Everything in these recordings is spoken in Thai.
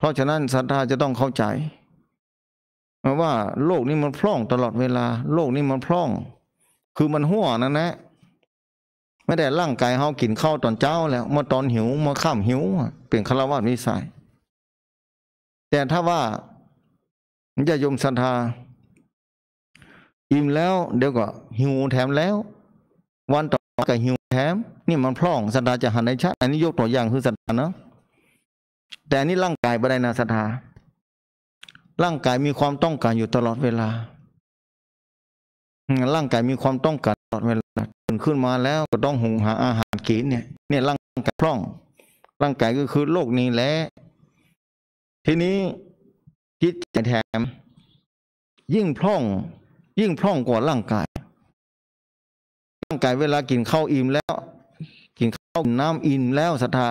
เพราะฉะนั้นศรัทธาจะต้องเข้าใจว่า โลกนี้มันพร่องตลอดเวลา โลกนี้มันพร่อง คือมันห่วนั่นแหละไม่ได้ร่างกายเฮากินข้าวตอนเจ้าแล้ว มาตอนหิว มาข้ามหิว เปยนาราวาสวิสัยแต่ถ้าว่าจะโยมศรัทธาอิ่มแล้ว เดี๋ยวก็หิวแถมแล้ว วันต่อก็หิวแถมนี่มันพร่องศรัทธาจะหันในชัดอันนี้ยกตัวอย่างคือศรัทธาเนาะแต่อันนี้ร่างกายบรานาสถาร่างกายมีความต้องการอยู่ตลอดเวลา ร่างกายมีความต้องการตลอดเวลาตื่นขึ้นมาแล้วก็ต้องหุงหาอาหารกินเนี่ย เนี่ยร่างกายพร่อง ร่างกายก็คือโลกนี้แหละทีนี้จิตใจแถมยิ่งพร่อง ยิ่งพร่องกว่าร่างกาย ร่างกายเวลากินข้าวอิ่มแล้ว กินข้าวน้ำอิ่มแล้วศรัทธา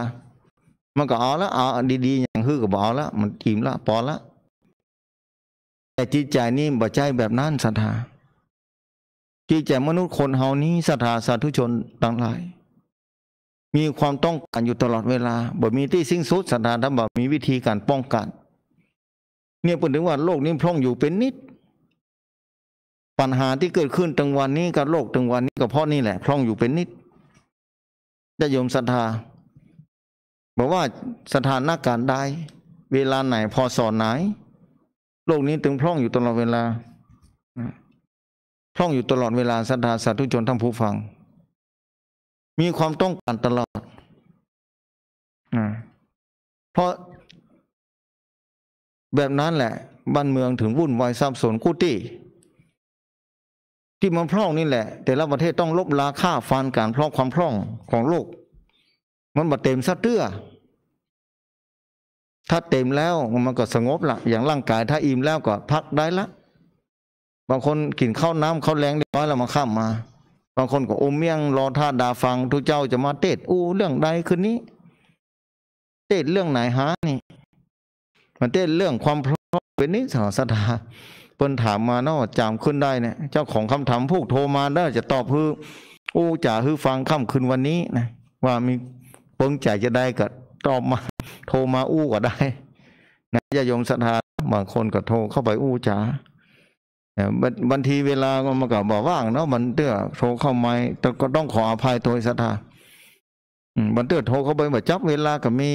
มันก็เอาละเอาดีๆอย่างฮือก็บอกเอาละมันอิ่มละพอละแต่จิตใจนี่บ่ใจแบบนั้นศรัทธาจิตใจมนุษย์คนเฮานี้ศรัทธาสาธุชนทั้งหลาย มีความต้องการอยู่ตลอดเวลาบ่ มีที่สิ้นสุดศรัทธาทั้งบ่มีวิธีการป้องกันเนี่ยเป็นถึงว่าโลกนี้พร่องอยู่เป็นนิด ปัญหาที่เกิดขึ้นตั้งวันนี้กับโลกตั้งวันนี้ก็เพราะนี่แหละพร่องอยู่เป็นนิด จะยมศรัทธาบอกว่าสถานการณ์ใดเวลาไหนพอสอนไหน โลกนี้ตึงพร่องอยู่ตลอดเวลาพร่องอยู่ตลอดเวลาสัทธาสาธุชนทั้งผู้ฟัง มีความต้องการตลอดเพราะ แบบนั้นแหละบ้านเมืองถึงวุ่นวายซับสนกู้ตี้ที่มันพร่องนี่แหละ แต่ละประเทศต้องลบล้าฆ่าฟันการพร่องความพร่องของโลกมันมาเต็มซะเตื้อถ้าเต็มแล้วมันก็สงบละอย่างร่างกายถ้าอิ่มแล้วก็พักได้ละ บางคนกินข้าวน้ำข้าวแรงเรียบร้อยแล้วมาข้ามมา บางคนก็อมเมี่ยงรอท่าดาฟังทุกเจ้าจะมาเตะอู้เรื่องใดคืนนี้ เตะเรื่องไหนฮะนี่ มันเตะเรื่องความพร้อมเป็นนิสสตาเปิ้ลถามมาเนาะจามขึ้นได้เนี่ย เจ้าของคำถามพวกโทรมาได้จะตอบคืออู้จ่าฮือฟังค่มคืนวันนี้นะว่ามีเพิ่งจ่ายจะได้ก็ตอบมา โทรมาอู้ก็ได้ นะ่าโยมศรัทธาบางคนก็โทรเข้าไปอู้จ๋าบางทีเวลามันก็บอกว่าง เนาะมันเตื้อโทรเข้ามาแต่ก็ต้องขออภัยโทรศรัทธาบันเตื้อโทรเข้าไปแบบจับเวลาก็มี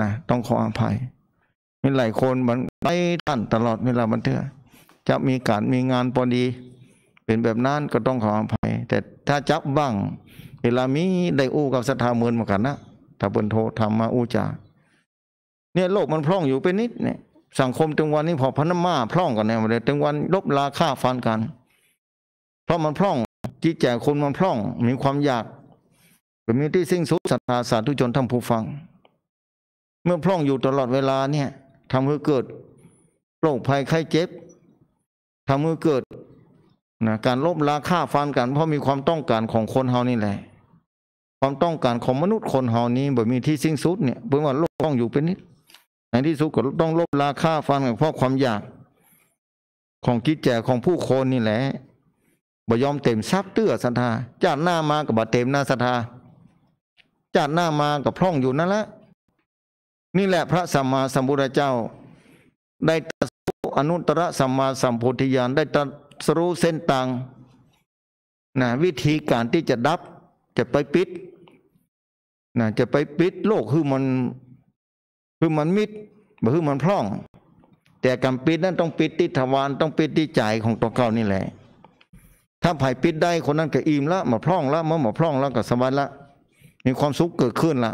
นะต้องขออภัยมีหลายคนมันไปตั้นตลอดเวลาบันเตื้อจะมีการมีงานพอดี เป็นแบบนั้นก็ต้องขออภัย แต่ถ้าจับบ้าง เวลามีได้อู้กับศรัทธาเมือนเหมือนกันนะตะบนโท ธรรมาอุจา เนี่ยโลกมันพร่องอยู่เป็นนิดเนี่ย สังคมจึงวันนี้พอพนมาพร่องกันแนี่ยเลยจึงวันลบลาฆ่าฟันกัน เพราะมันพร่องจิตใจคนมันพร่องมีความอยากเป็นมีที่สิ่งสุดศรัทธาสาธุชนท่านผู้ฟัง เมื่อพร่องอยู่ตลอดเวลาเนี่ยทำให้เกิดโรคภัยไข้เจ็บทำให้เกิดนะการลบลาฆ่าฟันกัน เพราะมีความต้องการของคนเฮานี่แหละความต้องการของมนุษย์คนเฮานี้บ่มีที่สิ้นสุดเนี่ยเพิ่งว่าโลกต้องอยู่เป็นนิดในที่สุดก็ต้องลบราค่าฟันกับเพราะความอยากของกิจแจของผู้คนนี่แหละบ่ยอมเต็มทรัพย์เตื้อศรัทธาจัดหน้ามากับบ่เต็มหน้าศรัทธาจัดหน้ามากับพร่องอยู่นั่นแหละ นี่แหละพระสัมมาสัมพุทธเจ้า ได้ตรัสรู้อนุตตรสัมมาสัมโพธิญาณได้ตรัสรู้เส้นตางนะวิธีการที่จะดับจะไปปิดนะจะไปปิดโลกคือมัน คือมันมิดบ่คือมันพร่อง แต่การปิดนั้นต้องปิดที่ทวารต้องปิดที่ใจของตัวเก่านี่แหละถ้าไผ่ปิดได้คนนั้นก็อิ่มละมาพร่อง ละเมื่อมาพร่องแล้วก็สบายละมีความสุขเกิดขึ้นละ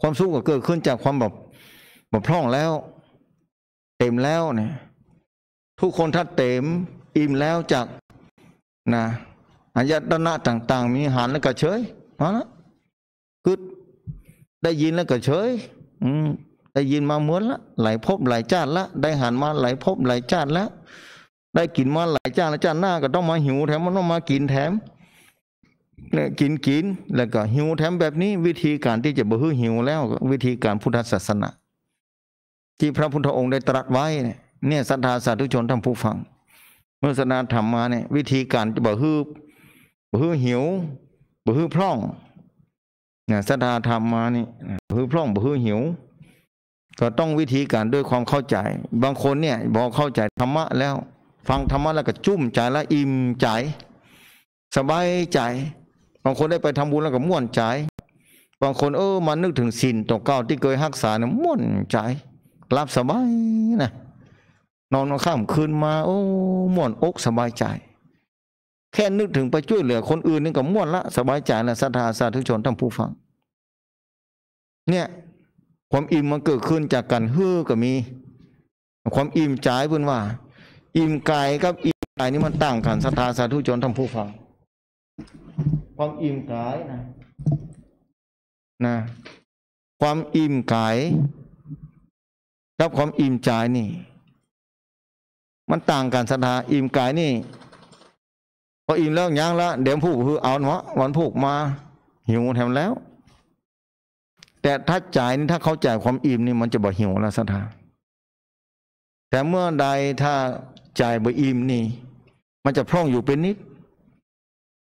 ความสุขก็เกิดขึ้นจากความแบบแบบพร่องแล้ว เต็มแล้วเนี่ย ทุกคนถ้าเต็ม อิ่มแล้วจากนะอายตนะต่าง ๆ มีหันแล้วก็เฉยนะคือได้ยินแล้วก็เฉยอืมได้ยินมาเหมือนละหลายพบหลายชาติละ ได้หันมาหลายพบหลายชาติแล้วได้กินมาหลายชาติแล้วชาติหน้าก็ต้องมาหิวแถมมันต้องมากินแถมเนี่ยกินกินแล้วก็หิวแถมแบบนี้ วิธีการที่จะบ่ฮือหิวแล้ว วิธีการพุทธศาสนาที่พระพุทธองค์ได้ตรัสไว้ เนี่ยศรัทธาสาธุชนท่านผู้ฟังเมื่อศาสนาธรรมมาเนี่ยวิธีการจะบ่ฮือบ่ฮือหิวบ่ฮือพร่องนะศรัทธาธรรมมานี่บ่ฮือพร่องบ่ฮือหิว ก็ต้องวิธีการด้วยความเข้าใจ บางคนเนี่ย บอกเข้าใจธรรมะแล้ว ฟังธรรมะแล้วก็จุ่มใจแล้วอิ่มใจ สบายใจ บางคนได้ไปทำบุญแล้วก็ม่วนใจ บางคนเออมันนึกถึงศีลตกเก้าที่เคยรักษาเนี่ยม่วนใจรับสบายนะนอนข้ามคืนมา โอ้ ม่วนอกสบายใจแค่นึกถึงไปช่วยเหลือคนอื่นนี่ก็ม่วนละสบายใจละศรัทธาสาธุชนท่านผู้ฟัง เนี่ยความอิ่มมันเกิดขึ้นจากการฮื้อก็มี ความอิ่มใจเพื่อนว่า อิ่มกายกับ อิ่มใจนี่ มันต่างกันศรัทธาสาธุชนท่านผู้ฟังความอิ่มกายนะนะความอิ่มกายกับความอิ่มใจนี่มันต่างกันศรัทธาอิ่มกายนี่พออิ่มแล้วยังละ เดี๋ยวผูกคือเอาเนาะ วันผูกมา หิวแถมแล้ว แต่ถ้าจ่ายนี่ถ้าเขาจ่ายความอิ่มนี่มันจะบ่หิวละสัทธาแต่เมื่อใดถ้าจ่ายบ่อิ่มนี่มันจะพร่องอยู่เป็นนิด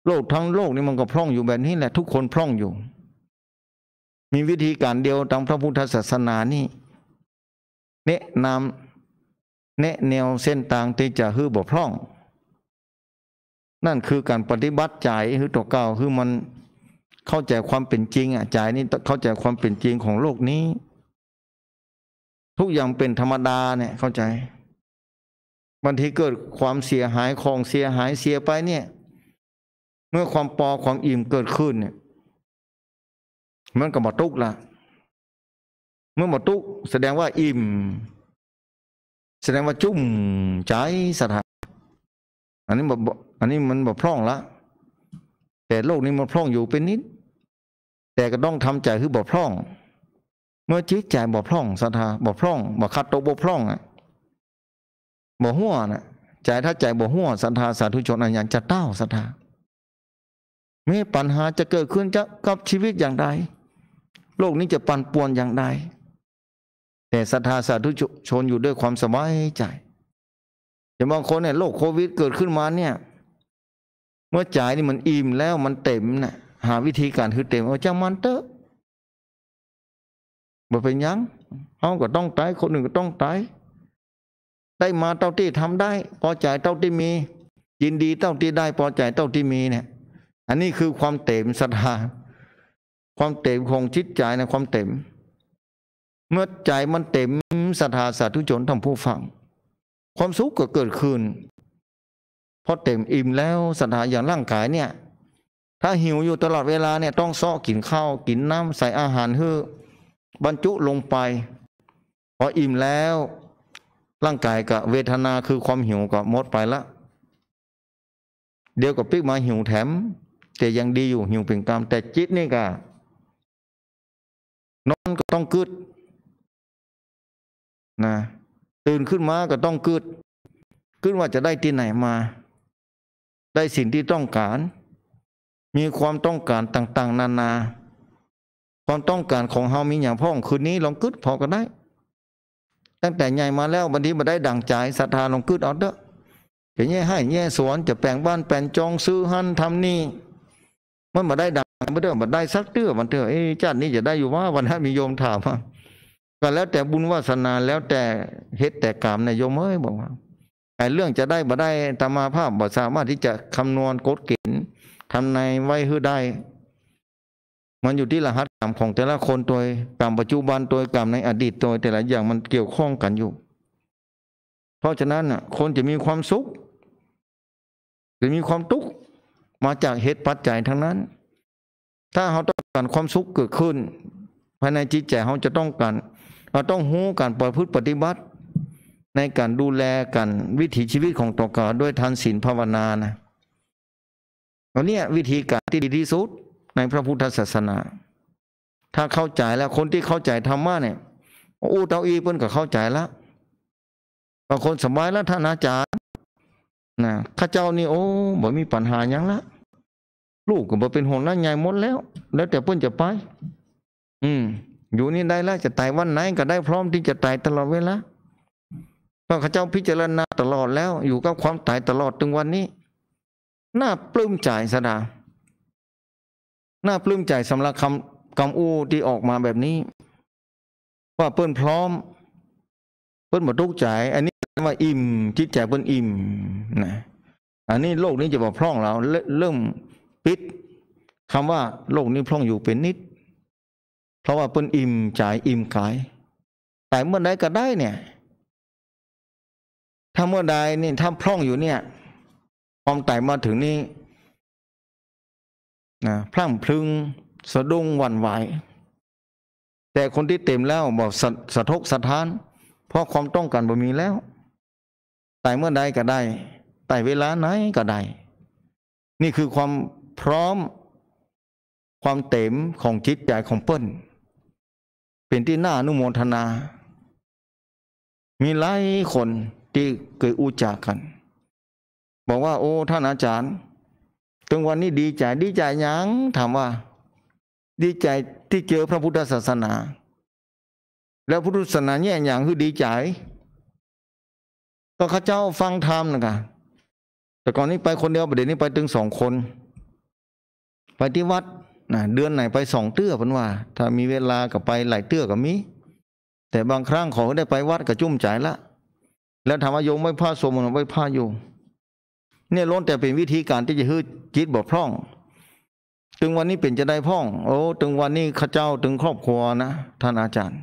โลกทั้งโลกนี่มันก็พร่องอยู่แบบนี้แหละ ทุกคนพร่องอยู่ มีวิธีการเดียวตามพระพุทธศาสนานี่แนะนำแนะแนวเส้นทางที่จะฮือบ่พร่องนั่นคือการปฏิบัติใจคือตัวเก่าคือมันเข้าใจความเป็นจริงอ่ะใจ นี่เข้าใจความเป็นจริงของโลกนี้ ทุกอย่างเป็นธรรมดาเนี่ยเข้าใจบางทีเกิดความเสียหายของเสียหายเสียไปเนี่ย เมื่อความปอความอิ่มเกิดขึ้นเนี่ยมันก็มาตุกละเมื่อมาตุกแสดงว่าอิ่ม แสดงว่าจุ่มใจสถานอันนี้อกอันนี้มันบกพร่องละแต่โลกนี้มันพร่องอยู่เป็นนิด แต่ก็ต้อง ทำใจคือบกพร่อง เมื่อจิตใจบกพร่องศรัทธาบกพร่องบกคัดตกบ่พร่องอ่ะบ่หัวน่ะ ใจถ้าใจบกหัวศรัทธาสาธุชนอันยังจะเต้าศรัทธาเมื่อปัญหาจะเกิดขึ้นจะกับชีวิตอย่างใดโลกนี้จะปั่นป่วนอย่างใดแต่ศรัทธาสาธุชนอยู่ด้วยความสบายใจอย่างบางคนเนี่ยโรคโควิดเกิดขึ้นมาเนี่ยเมื่อใจนี่มันอิ่มแล้วมันเต็มนะ่ะ หาวิธีการคือเต็มเอาจ้ามันเตอะบ่เป็นยังเขาก็ต้องตายคนหนึ่งก็ต้องตายได้มาเต่าที่ทำได้ พอใจเต่าที่มียินดีเต่าที่ได้ พอใจเต่าที่มีเนี่ย อันนี้คือความเต็มศรัทธาความเต็มของจิตใจนะความเต็ม เมื่อใจมันเต็มศรัทธาสาธุชนท่างผู้ฟังความสุขก็เกิดขึ้นราะเต็มอิ่มแล้วสัตหาอย่างร่างกายเนี่ย ถ้าหิวอยู่ตลอดเวลาเนี่ยต้องเซาะกินข้าวกินน้ำใส่อาหารเพื่อบรรจุลงไป พออิ่มแล้วร่างกายกับเวทนาคือความหิวก็หมดไปละเดี๋ยวกับปิ๊กมาหิวแถมแต่ยังดีอยู่หิวเป็นกรรมแต่จิตนี่ก็นอนก็ต้องกึด นะตื่นขึ้นมาก็ต้องกึด ขึ้นว่าจะได้ที่ไหนมาได้สิ่งที่ต้องการ มีความต้องการต่างๆ นานา ความต้องการของเฮามีอย่างพ่องคืนนี้ลองกึดพอก็ได้ ตั้งแต่ใหญ่มาแล้วบันทีมาได้ดั่งใจ ศรัทธาลองกึดเอาเด้อจะแย่ให้แย่สวนจะแปลงบ้านแปลงจองซื้อหันทำนี่ มันมาได้ดังมาเด้อมาได้สักเตื้อมันเถอะเอ้จาตนี้จะได้อยู่ว่าวันนั้นมีโยมถามว่าก็แล้วแต่บุญวาสนาแล้วแต่เฮ็ดแต่กรรมนายโยมเอ้ยบอกว่าไอ้เรื่องจะได้บ่ได้ธรรมาภาพบ่สามารถที่จะคำนวณกฎเกณฑ์ทำในไว้ใื้อได้ มันอยู่ที่รหัสกรรมของแต่ละคนตัวกรรมปัจจุบันตัวกรรมในอดีตตัวแต่ละอย่างมันเกี่ยวข้องกันอยู่ เพราะฉะนั้นน่ะ คนจะมีความสุข หรือมีความทุกข์มาจากเหตุปัจจัยทั้งนั้น ถ้าเขาต้องการความสุขเกิดขึ้นภายในจิตใจเขาจะต้องการเราต้องหูการประพฤติปฏิบัติในการดูแลกันวิถีชีวิตของตัวกาด้วยทานศีลภาวนา นะตอนนี้วิธีการที่ดีที่สุดในพระพุทธศาสนา ถ้าเข้าใจแล้วคนที่เข้าใจธรรมะเนี่ยอู้เตาอีเพิ่นก็เข้าใจแล้วบางคนสบายแล้วท่านอาจารย์นะข้าเจ้านี่โอ้บ่มีปัญหาอย่างละ ลูกก็บ่เป็นห่วงนั่วใหญ่หมดแล้ว แล้ว แต่เพิ่นจะไปอืม อยู่นี่ได้แล้วจะตายวันไหนก็ได้พร้อมที่จะตายตลอดเวลาพรข้าเจ้าพิจารณาตลอดแล้วอยู่กับความตายตลอดถึงวันนี้น่าปลื้มใจสดา น่าปลื้มใจสำหรับคำคำอู้ที่ออกมาแบบนี้ว่าเปิ้นพร้อม เปิ้นหมดทุกข์ใจอันนี้ว่าอิ่มจิตใจเปิ้นอิ่มนะ อันนี้โลกนี้จะบอกพร่องเราเริ่มปิดคำว่า โลกนี้พร่องอยู่เป็นนิด เพราะว่าเปิ้นอิ่มใจอิ่มกายแต่เมื่อใดก็ได้เนี่ยถ้าเมื่อใดนี่ถ้าพร่องอยู่เนี่ย ความตต่มาถึงนี่นะพลั่งพลึง สะดุ้งหวั่นไหว แต่คนที่เต็มแล้วบอกสสะทกสะท้านเพราะความต้องการบ่มีแล้วตต่เมื่อใดก็ได้ไต่เวลาไหนก็ได้นี่คือความพร้อมความเต็มของจิตใจของเปิ้นเป็นที่น่าอนุโมทนา มีหลายคนที่เคยอุจากัน บอกว่าโอ้ท่านอาจารย์ถึงวันนี้ดีใจดีใจยังถามว่า ดีใจที่เจอพระพุทธศาสนา แล้วพุทธศาสนาแนี่ยอย่างคือดีใจก็ข้าเจ้าฟังธรรมนะคะแต่ก่อนนี้ไปคนเดียวประเดี๋ยวนี้ไปถึงสองคน ไปที่วัดนะเดือนไหนไปสองเตื้อพันว่า ถ้ามีเวลาก็ไปหลายเตื้อก็มีแต่บางครั้งขอได้ไปวัดก็จุ่มใจละแล้วถามว่าโยมไม่พลาดสวดมนต์ไม่พลาดอยู่เนี่ยล้นแต่เป็นวิธีการที่จะฮื้อจิตบกพร่องถึงวันนี้เป็นจะได้พ่อง โอ้ถึงวันนี้ข้าเจ้าถึงครอบครัวนะท่านอาจารย์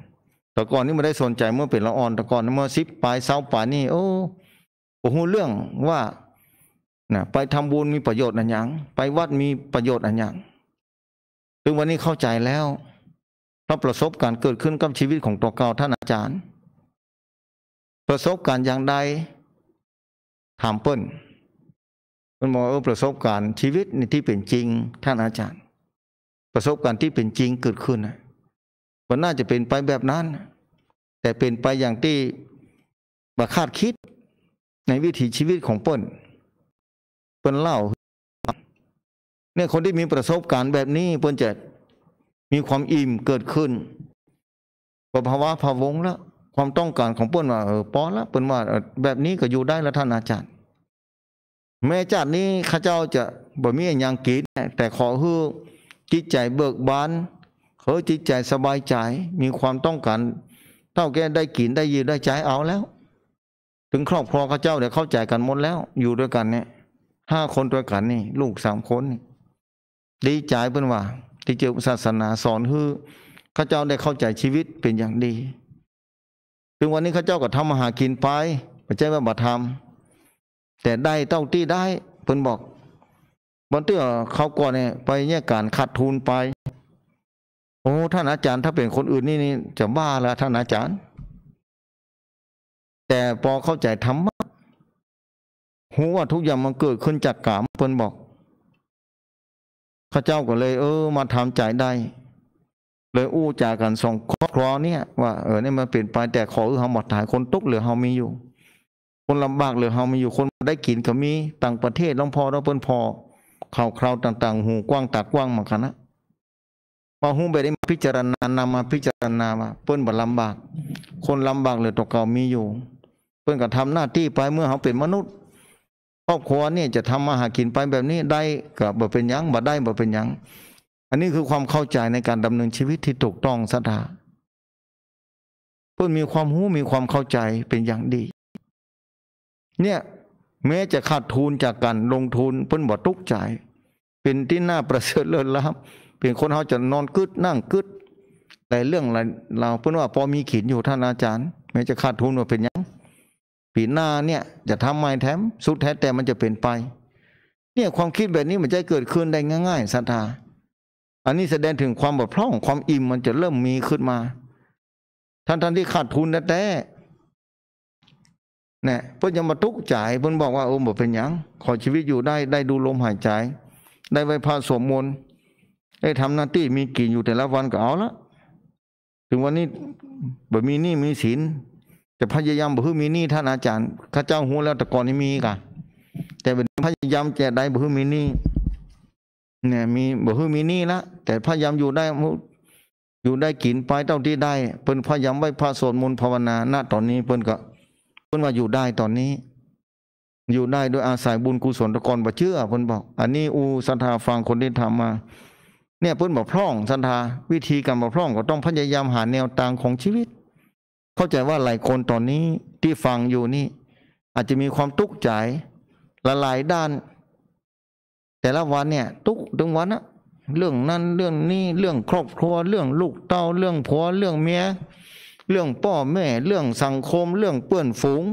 แต่ก่อนนี้ไม่ได้สนใจเมื่อเป็นละอ่อน แต่ก่อนเมื่อซิบปลายเสาป่านี่โอ้โอ้โหเรื่องว่านะไปทำบุญมีประโยชน์อันยังไปวัดมีประโยชน์อันยังถึงวันนี้เข้าใจแล้วเพราะประสบการเกิดขึ้นกับชีวิตของตัวเก่าท่านอาจารย์ประสบการณ์อย่างใดถามเปิ้นมันมองเออประสบการณ์ชีวิตในที่เป็นจริงท่านอาจารย์ ประสบการณ์ที่เป็นจริงเกิดขึ้นมันน่าจะเป็นไปแบบนั้น แต่เป็นไปอย่างที่บาคาดคิดในวิถีชีวิตของเปิ้นเปิ้นเล่า เนี่ยคนที่มีประสบการณ์แบบนี้เปิ้นจะมีความอิ่มเกิดขึ้นภาวะวาวงแล้วความต้องการของเปิ้นว่าเออปอละเปิ้นว่าแบบนี้ก็อยู่ได้ละท่านอาจารย์ แม่จาดนี้ข้าเจ้าจะบ่มีอย่างกินแต่ขอฮือจิตใจเบิกบานเขอจิตใจสบายใจ มีความต้องการเท่าแก่ได้กินได้ยืนได้ใช้เอาแล้ว ถึงครอบครัวข้าเจ้าเดี๋ยวเข้าใจกันหมดแล้ว อยู่ด้วยกันเนี่ยห้าคนด้วยกันนี่ลูกสามคนนี่ดีใจเป่นว่าที่เจอศาสนาสอนฮือข้าเจ้าได้เข้าใจชีวิตเป็นอย่างดีถึงวันนี้ข้าเจ้าก็ทำมาหากินไปไม่ใช่ว่าบัตรทำแต่ได้เต้าที่ได้ เพิ่นบอกบันเตื้อเขาก่อนเนี่ยไปเนี่ยการขาดทุนไปโอ้ท่านอาจารย์ถ้าเป็นคนอื่นนี่นี่จะบ้าละท่านอาจารย์ แต่พอเข้าใจธรรมะหูว่าทุกอย่างมันเกิด ขึ้นจากกรรมเพิ่นบอกข้าเจ้าก็เลย เออมาทำใจได้เลยอู้จากกันสองครอบครัวเนี่ย ว่า เออเนี่ยมันเปลี่ยนไปแต่ขอเฮาหมดหาย คนตุกเหลือเฮามีอยู่ คนลำบากเหลือเฮามีอยู่คนได้กินก็มีต่างประเทศลองพอเราเปิ่นพอข่าวคราวต่างๆหูกว้างตากว้างมากันนะมาหูไปได้พิจารณานำมาพิจารณามาเปิ่นบ่ลำบาก คนลำบากเหลือตกเก่ามีอยู่เปิ่นก็ทำหน้าที่ไปเมื่อเขาเป็นมนุษย์ครอบครัวเนี่ยจะทำมาหากินไปแบบนี้ได้ก็บ่เป็นยังบ่ได้บ่เป็นยังอันนี้คือความเข้าใจในการดำเนินชีวิตที่ถูกต้องสัตย์เพื่อมีความรู้ มีความเข้าใจเป็นอย่างดี เนี่ยแม้จะขาดทุนจากการลงทุนเพิ่นบ่ทุกข์ใจเป็นที่น่าประเสริฐเลิศล้บเป็นคนเขาจะนอนกึดนั่งกึดแต่เรื่องอะไรเราเพิ่นว่าพอมีขีดอยู่ท่านอาจารย์ แม้จะขาดทุนว่าเป็นยังปีหน้าเนี่ยจะทำไม่แถมสุดแท้แต่มันจะเป็นไปเนี่ยความคิดแบบนี้มันจะเกิดขึ้นได้ง่ายๆสัทธาอันนี้แสดงถึงความบกพร่องความอิ่มมันจะเริ่มมีขึ้นมา ท่านท่านที่ขาดทุนแท้เนี่ยเพื่อจะมาทุกข์ใจเพื่อนบอกว่าโอ้บกเป็นยังขอชีวิตอยู่ได้ ได้ดูลมหายใจ ได้ไวพาสวมมนได้ทำหน้าที่มีกินอยู่แต่ละวันก็เอาละ ถึงวันนี้บ่มีหนี้มีศีลจะพยายามบ่คือมีหนี้ท่านอาจารย์ ข้าเจ้าหูแล้วแต่ก่อนนี้มีกันแต่เป็นพยายามแจกได้บ่คือมีหนี้เนี่ยมีบ่ฮือมีนี่ละแต่พยายามอยู่ได้อยู่ได้กินไปเท่าที่ได้ เพิ่นพยายามไว้พระสวดมนต์ภาวนาณตอนนี้เพิ่นก็ เพิ่นว่าอยู่ได้ตอนนี้ อยู่ได้โดยอาศัยบุญกุศลตะกอนบ่เชื่อเพิ่นบอก อันนี้อูสัทธาฟังคนที่ทำมา เนี่ยเพิ่นบอกพร่องสัทธาวิธีการบอกพร่องก็ต้องพยายามหาแนวทางของชีวิต เข้าใจว่าหลายคนตอนนี้ที่ฟังอยู่นี่อาจจะมีความทุกข์ใจละหลายด้านแต่ละวันเนี่ยทุกทุกวันอะเรื่องนั้นเรื่องนี้ เรื่องครอบครัว เรื่องลูกเต้าเรื่องผัวเรื่องเมียเรื่องพ่อแม่ เรื่องสังคม เรื่องเปื้อนฝูง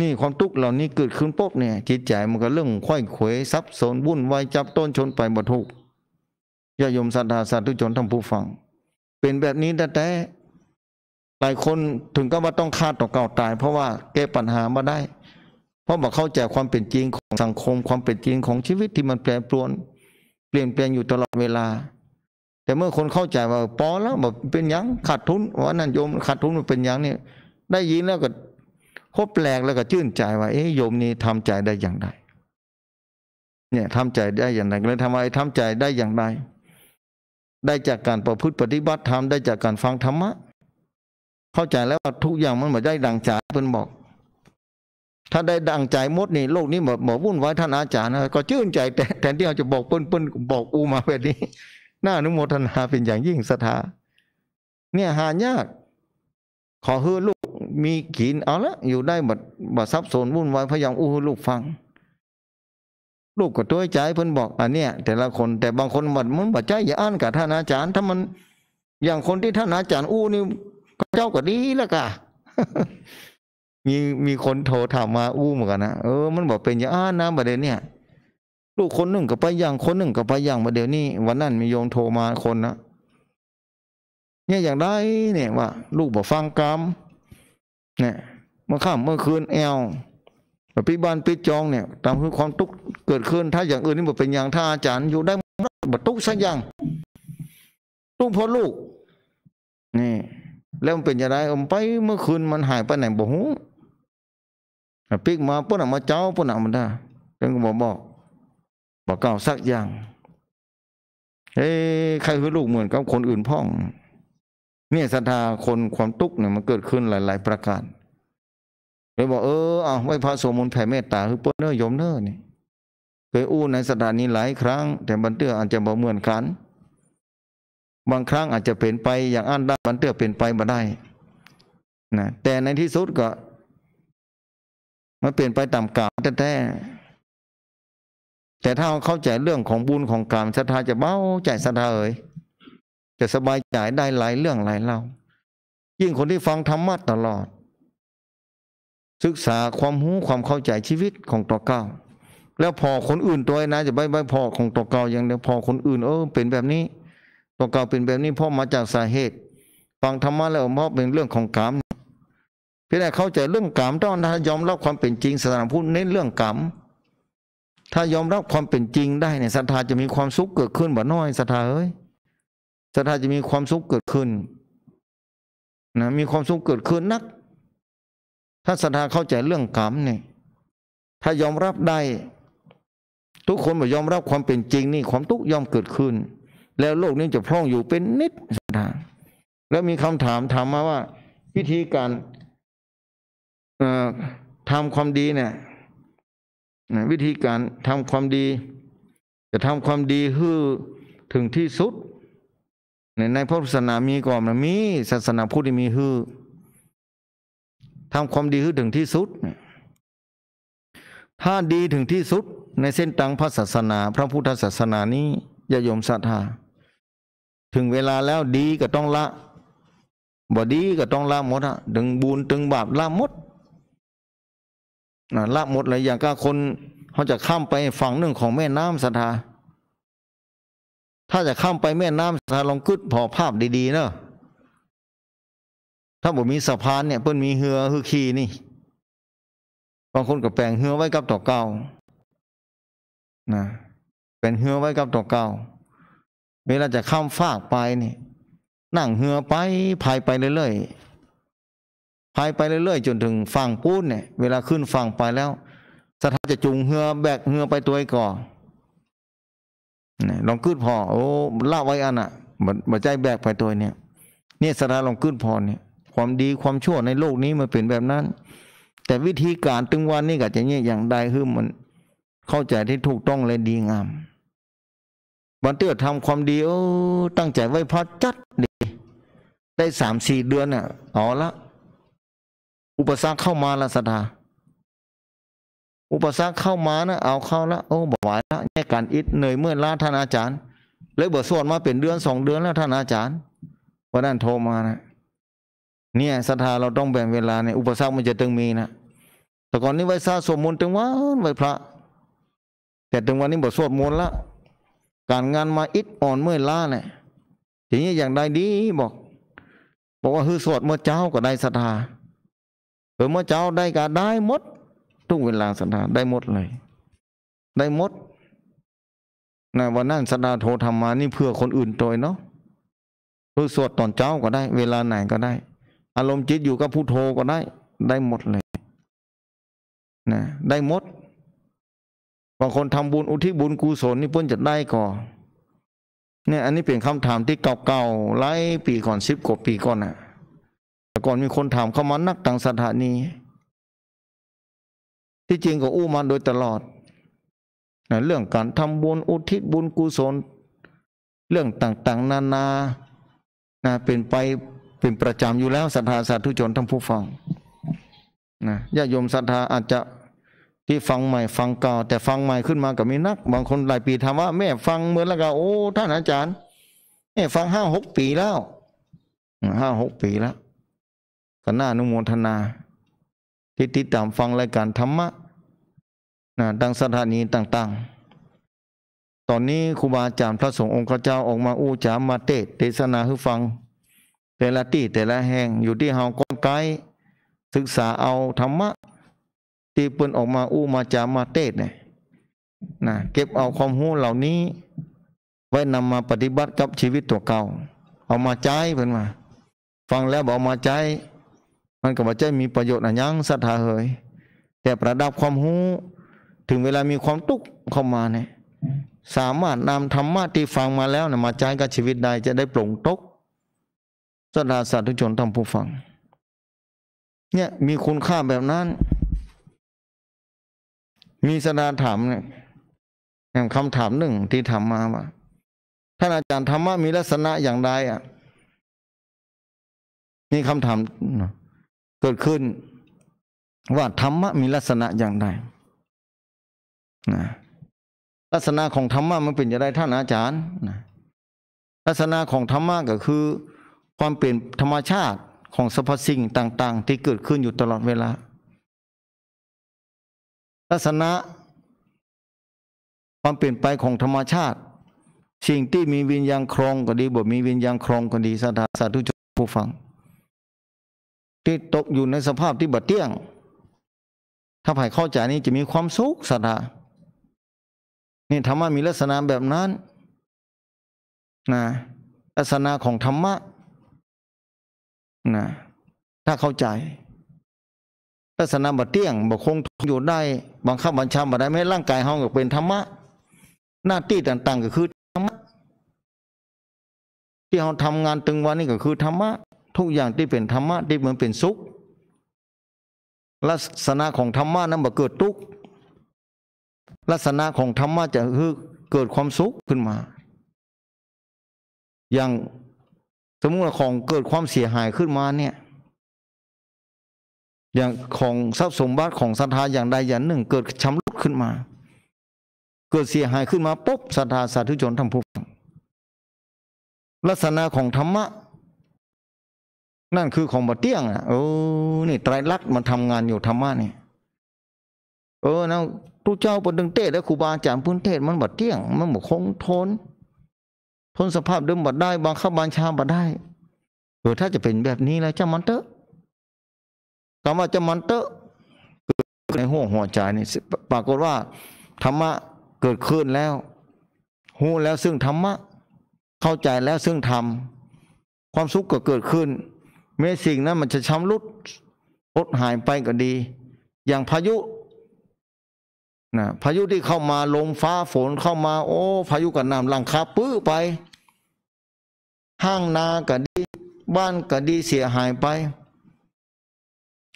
นี่ความทุกข์เหล่านี้เกิดขึ้นปุ๊บเนี่ย จิตใจมันก็เรื่องค่อยเขวยซับสนวุ่นวายจับต้นชนไปบมดทุกย่าโยมสัทธาสาธุชนทั้งผู้ฟังเป็นแบบนี้แต่หลายคนถึงก็ว่าต้องฆ่าต่อเก่าตายเพราะว่าแก้ปัญหามาได้ราะว่าเข้าใจความเป็นจริงของสังคม ความเป็นจริงของชีวิตที่มันแปรปรวน เปลี่ยนแปลงอยู่ตลอดเวลา แต่เมื่อคนเข้าใจว่าปอแล้วแบบเป็นยังขาดทุนว่านั่นโยมขาดทุนมันเป็นยังเนี่ยได้ยินแล้วก็คบแปลกแล้วก็ชื่นใจว่า เอ๊ยโยมนี่ทำใจได้อย่างไรเนี่ยทำใจได้อย่างไรเลยทำไมทำใจได้อย่างไรได้จากการประพฤติปฏิบัติธรรมได้จากการฟังธรรมะเข้าใจแล้วว่าทุกอย่างมันมาได้ดังใจเพิ่นบอกถ้าได้ดังใจมดนี่โลกนี้หมดหมดวุ่นวายท่านอาจารย์นะก็ชื่นใจแต่แทนที่เราจะบอกเปิ้นเปิ้นบอกอูมาแบบนี้น่าอนุโมทนาเป็นอย่างยิ่งศรัทธาเนี่ย หายากขอเฮือลูกมีขีนเอาละ อยู่ได้บัดบัดซับสนวุ่นวายพยายามอู้ลูกฟัง ลูกก็ตัวใจเพิ่นบอก อันเนี้ยแต่ละคนแต่บางคนบัดมันบัดใจอย่าอ่านกับท่านอาจารย์ ถ้ามัน อย่างคนที่ท่านอาจารย์อู้นี่เจ้าก็ดีแล้วกะมีมีคนโทรถามมา อู้เหมือนกันนะเออมันบอกเป็นอย่างอ้านะประเด็นเนี่ย ลูกคนหนึ่งกับไปอย่างคนหนึ่งกับไปอย่างประเดี๋ยวนี้วันนั้นมีโยมโทรมาคนนะเนี่ยอย่างได้เนี่ยว่า ลูกบอกฟังกรรมเนี่ยเมื่อค่ำเมื่อคืนแอลปีบานปดจองเนี่ยตามคือความทุกข์เกิดขึ้น ถ้าอย่างอื่นนี่บอกเป็นอย่างท่าอาจารย์อยู่ได้บทุกสักอย่างลูกพอลูกนี่ แล้วมันเป็นอย่างไรอมไปเมื่อคืนมันหายไปไหนบอกหูปิกมาปุ่นมาเจ้าปุ่นมันได้เรื่องบอกบอกบอกเก่าสักอย่างเฮ้ใครคือลูกเหมือนกับคนอื่นพ่องเนี่ยศรัทธาคนความทุกข์เนี่ยมันเกิดขึ้นหลาย ๆ ประการเลยบอกเออเอาไว้พระสมุมนแผ่เมตตาคือปุ้นเนอร์ยมเนอร์นี่เคยอู้ในสถานี้หลายครั้งแต่บันเตื้ออาจจะบ่เหมือนกัน บางครั้งอาจจะเปลี่ยนไปอย่างอันได้บันเตื้อเปลี่ยนไปมาได้นะแต่ในที่สุดก็มันเปลี่ยนไปตามกรรมแท้แต่ถ้าเข้าใจเรื่องของบุญของกรรมศรัทธาจะเบาใจศรัทธาเอ่ยจะสบายใจได้หลายเรื่องหลายเล่ายิ่งคนที่ฟังธรรมะตลอด ศึกษาความรู้ความเข้าใจชีวิตของตัวเก้าแล้วพอคนอื่นตัวนะจะไม่ไม่พอของตัวเก้าอย่างเดียวพอคนอื่นเออเป็นแบบนี้ตัวเก้าเป็นแบบนี้พ่อมาจากสาเหตุ ฟังธรรมะแล้วพ่อเป็นเรื่องของกรรมพี่ได้เข้าใจเรื่องกรรมต้องยอมรับความเป็นจริงศาสนาพุทธเน้นเรื่องกรรมถ้ายอมรับความเป็นจริงได้เนี่ยศรัทธาจะมีความสุขเกิดขึ้นบ่น้อยศรัทธาเอ้ยศรัทธาจะมีความสุขเกิดขึ้นนะมีความสุขเกิดขึ้นนัก ถ้าศรัทธาเข้าใจเรื่องกรรมเนี่ย ถ้ายอมรับได้ ทุกคนมายอมรับความเป็นจริง นี่ความทุกข์ยอมเกิดขึ้น แล้วโลกนี้จะพร่องอยู่เป็นนิดศรัทธาแล้วมีคำถามถามมาว่าวิธีการทำความดีเนี่ยวิธีการทำความดี จะทำความดีคือถึงที่สุด ในพระศาสนามีก่อนมีศาสนาพุทธมีคือทำความดีคือถึงที่สุด ถ้าดีถึงที่สุดในเส้นตังพระศาสนาพระพุทธศาสนานี้อย่ายมศรัทธาถึงเวลาแล้วดีก็ต้องละบ่ดีก็ต้องละหมดถึงบุญถึงบาปละหมดนะละหมดเลยอย่างก็คนเขาจะข้ามไปฝั่งหนึ่งของแม่น้ำสัทธาถ้าจะข้ามไปแม่น้ำสัทธาลองกึดพอภาพดีๆเนอะถ้าบอมีสะพานเนี่ยเพิ่นมีเหือคือขี่นี่ บางคนก็แปลงเหือไว้กับต่อเกานะเป็นเหือไว้กับต่อเกาเวลาจะข้ามฟากไปนี่ นั่งเหือไปพายไปเรื่อยๆไปเรื่อยๆ จนถึงฝั่งปูนเนี่ย เวลาขึ้นฝั่งไปแล้วสถาจะจุงเหือแบกเหือไปตัวก่อนลองขึ้นพอโอ้ละไว้อันอ่ะบันใจแบกไปตัวเนี่ย เนี่ยสถาลองขึ้นพอเนี่ย ความดีความชั่วในโลกนี้มันเป็นแบบนั้น แต่วิธีการตึงวันนี่ก็จะเนี่ยอย่างใดคือมันเข้าใจที่ถูกต้องและดีงามวันเตื้อทำความดีโอ้ตั้งใจไว้พอจัดดีได้สามสี่เดือนอ่ะเอาละอุปสรรคเข้ามาละสตัทธาอุปสรรคเข้ามานะเอาเข้าละโอ้บวายละแยกกันอิดเหนื่อยเมื่อล้าท่านอาจารย์เลยบทสวดมาเป็นเดือนสองเดือนแล้ว ท่านอาจารย์วันนั้นโทรมานะเนี่ยสตัทธาเราต้องแบ่งเวลาเนี่ยอุปสรรคมันจะตึงมีนะแต่ก่อนนี้ไว้ซาสวดมนต์ัึงวันไว้พระ แต่ถึงวันนี้บทสวดมนต์ละการงานมาอิดอ่อนเมื่อล้าเนี่ยทีนี้อย่างใดดีบอกบอกว่าฮือสวดเมื่อเจ้าก็ได้ศรัทธาเออเมื่อเจ้าได้ก็ได้หมดทุกเวลาสันดาได้หมดเลย ได้หมดนะวันนั้นสันดาโทรทำมานี่เพื่อคนอื่นโดยเนาะคือสวดตอนเจ้าก็ได้ เวลาไหนก็ได้ อารมณ์จิตอยู่กับผู้โทโก็ได้ ได้หมดเลยนะได้หมดบางคนทำบุญอุทิศบุญกุศลนี่เพื่นจะได้ก่อเนี่ยอันนี้เป็นคำถามที่เก่าๆหลายปีก่อนสิบกว่าปีก่อนอะ่ะก่อนมีคนถามเข้ามานักต่างสถานีที่จริงก็อู้มาโดยตลอดนะเรื่องการทำบุญอุทิศบุญกุศล เรื่องต่างๆ นานานะเป็นไปเป็นประจำอยู่แล้วศรัทธาสาธุชนทั้งผู้ฟัง นะญาโยมศรัทธาอาจจะที่ฟังใหม่ฟังเก่าแต่ฟังใหม่ขึ้นมากับมีนัก บางคนหลายปีทำว่า แม่ฟังเหมือนแล้วก็ โอ้ ท่านอาจารย์ แม่ฟังห้าหกปีแล้วห้าหกปีแล้วก็น่าอนุโมทนา ที่ติดตามฟังรายการธรรมะนะดังสถานีต่าง ๆ ตอนนี้ครูบาอาจารย์พระสงฆ์องค์เจ้าออกมาอู้จามาเตเทศนาให้ฟังแต่ละที่แต่ละแห่ง อยู่ที่เฮาก้อนไกศึกษาเอาธรรมะ ที่เปิ้นออกมาอู้มาจามาเตศเนี่ยนะเก็บเอาความรู้เหล่านี้ ไว้นำมาปฏิบัติกับชีวิตตัวเก่า เอามาใช้เพิ่นมาฟังแล้วบอกมาใช้มันกับ่าใจมีประโยชน์อะยังศรัทธาเฮยแต่ประดับความหูถึงเวลามีความทุกข์เข้ามาเนี่ย สามารถนำธรรมะที่ฟังมาแล้วนะมาใช้กับชีวิตใดจะได้ปลงตกศรัทธาสาธุชนทำผู้ฟังเนี่ยมีคุณค่าแบบนั้น มีสนาถามเนี่ยคำถามหนึ่งที่ถามมาว่าท่านอาจารย์ธรรมะมีลักษณะอย่างใดอ่ะมีคำถามเกิดขึ้น ว่าธรรมะมีลักษณะอย่างไรนะลักษณะของธรรมะมันเป็นอย่างไรท่านอาจารย์นะลักษณะของธรรมะก็คือ ความเปลี่ยนธรรมชาติของสรรพสิ่งต่าง ๆ ที่เกิดขึ้นอยู่ตลอดเวลา ลักษณะ ความเปลี่ยนไปของธรรมชาติ สิ่งที่มีวิญญาณครองก็ดีบ่มีวิญญาณครองก็ดีสาธุชนผู้ฟังที่ตกอยู่ในสภาพที่บาดเตี้ยง ถ้าผ่ายเข้าใจนี้จะมีความสุขสัตย์นี่ธรรมะมีลักษณะแบบนั้นนะลักษณะของธรรมะนะถ้าเข้าใจ ลักษณะบัดเตี้ยงบ่คงทอยู่ได้บังคับบัญชาบัดได้ไม่ร่างกายเอาก็เป็นธรรมะ หน้าที่ต่าง ๆก็คือธรรมะ ที่เราทำงานตึงวันนี่ก็คือธรรมะทุกอย่างที่เป็นธรรมะ ที่มันเป็นสุข ลักษณะของธรรมะนั้นมาเกิดทุกข์ลักษณะของธรรมะจะคือเกิดความสุขขึ้นมา อย่างสมมติของเกิดความเสียหายขึ้นมาเนี่ย อย่างของทรัพย์สมบัติของศรัทธาอย่างใดอย่างหนึ่งเกิดชำรุดขึ้นมา เกิดเสียหายขึ้นมาปุ๊บศรัทธาสาธุชนทำผู้ฟังลักษณะของธรรมะนั่นคือของบัเตี้ยงอ่ะโอ้นี่ไตรลักษณ์มันทำงานอยู่ธรรมะนี่เออนะทุกเจ้าปนดึงเตะแลวครูบาอาจารย์พื้นเทศมันบัเตี้ยง มันหมกคงทน ทนสภาพเดิมบัได้บางข้าบางชาบัได้เออถ้าจะเป็นแบบนี้แล้วเจ้ามันเตอะคำว่าเจ้ามันเตอะในห่วงหัวใจนี่ ปรากฏว่า ธรรมะ เกิดขึ้นแล้ว หูแล้วซึ่งธรรมะเข้าใจแล้วซึ่งธรรมความสุขก็เกิดขึ้นม้สิ่งนั้นมันจะชำรุดพดหายไปก็ดี อย่างพายุนะพายุที่เข้ามาลมฟ้าฝนเข้ามา โอ้พายุกับน้ำหลังคาปื้อไป ห้างนาก็ดีบ้านก็ดีเสียหายไป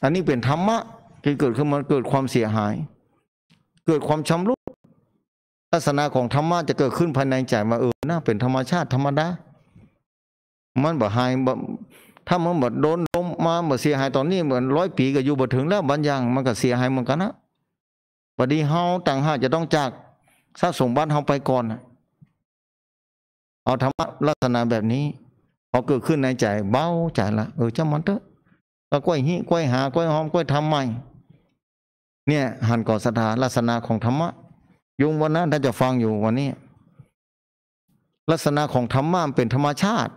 อันนี้เป็นธรรมะ ที่เกิดขึ้นมันเกิดความเสียหาย เกิดความชำรุดลักษณะของธรรมะจะเกิดขึ้นภายในใจมาเออน่าเป็นธรรมชาติธรรมดามันบ่หายบถ้ามันหมดโดนลมมาหมดเสียหายตอนนี้เหมือนร้อยปีก็อยู่บ่ถึงแล้วบางอย่างมันก็เสียหายเหมือนกันนะบัดนี้เฮาต่างหากจะต้องจากทรัพย์สมบัติเฮาไปก่อนเอาธรรมะ ลักษณะแบบนี้พอเกิดขึ้นในใจเบาใจละเออเจ้ามันเถอะก็ก้วยหิก้วยหาก้วยหอมก้วยทำใหม่เนี่ยหันก่อสถาลักษณะของธรรมะยุงวันนั้นถ้าจะฟังอยู่วันนี้ลักษณะของธรรมะเป็นธรรมชาติ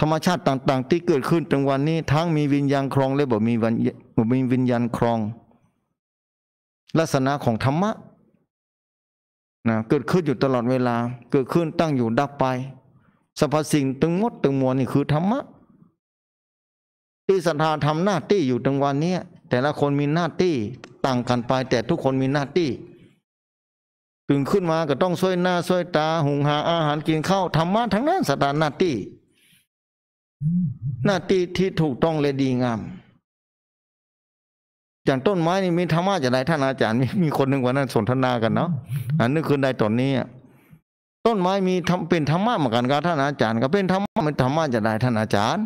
ธรรมชาติต่างๆ ที่เกิดขึ้นตรงวันนี้ทั้งมีวิญญาณครองและบ่มีวันบ่มีวิญญาณครอง ลักษณะของธรรมะนะเกิดขึ้นอยู่ตลอดเวลา เกิดขึ้นตั้งอยู่ดับไป สรรพสิ่งตึงมดตึงมวลนี่คือธรรมะ ที่สัทธาทำหน้าที่อยู่ตรงวันนี้แต่ละคนมีหน้าที่ต่างกันไป แต่ทุกคนมีหน้าที่ตื่นขึ้นมาก็ต้องช่วยหน้าช่วยตาหุงหาอาหารกินข้าวธรรมะทั้งนั้นสัตวหน้าที่หน้าที่ที่ถูกต้องและดีงามอย่างต้นไม้นี่มีธรรมะจากไหนท่านอาจารย์มีคนหนึ่งวันนั้นสนทนากันเนาะอันนึ้คืด้ตอนนี้ต้นไม้มีทำเป็นธรรมะเหมือนกันกรับท่านอาจารย์ก็เป็นธรรมะเป็นธรรมะจากไหนท่านอาจารย์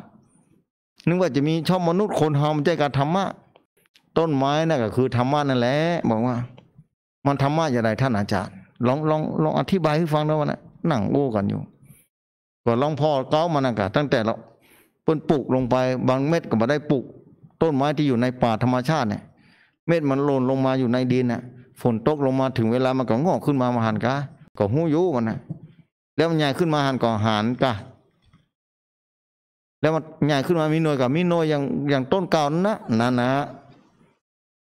นึกว่าจะมีชอบมนุษย์คนทำามใจการธรรมะต้นไม้นั่นก็คือธรรมะนั่นแหละ บอกว่า มันธรรมะจากไนท่านอาจารย์ ลองลองลองอธิบายให้ฟังด้วยนนั้นนั่งโอ้กันอยู่ก็ลองพ่อเก้ามานั่งกนตั้งแต่เราเพิ่นปลูกลงไปบางเม็ดก็มาได้ปลูก ต้นไม้ที่อยู่ในป่าธรรมชาติเนี่ยเม็ดมันหล่นลงมาอยู่ในดินน่ะ ฝนตกลงมาถึงเวลามันก็งอกขึ้นมามาหันกะก็หู้ยู่มันนะแล้วมันใหญ่ขึ้นมาหันก็หันกะแล้วมันใหญ่ขึ้นมามีหน่วยกับมีหน่วยอย่างอย่างต้นเก่านะนะนะ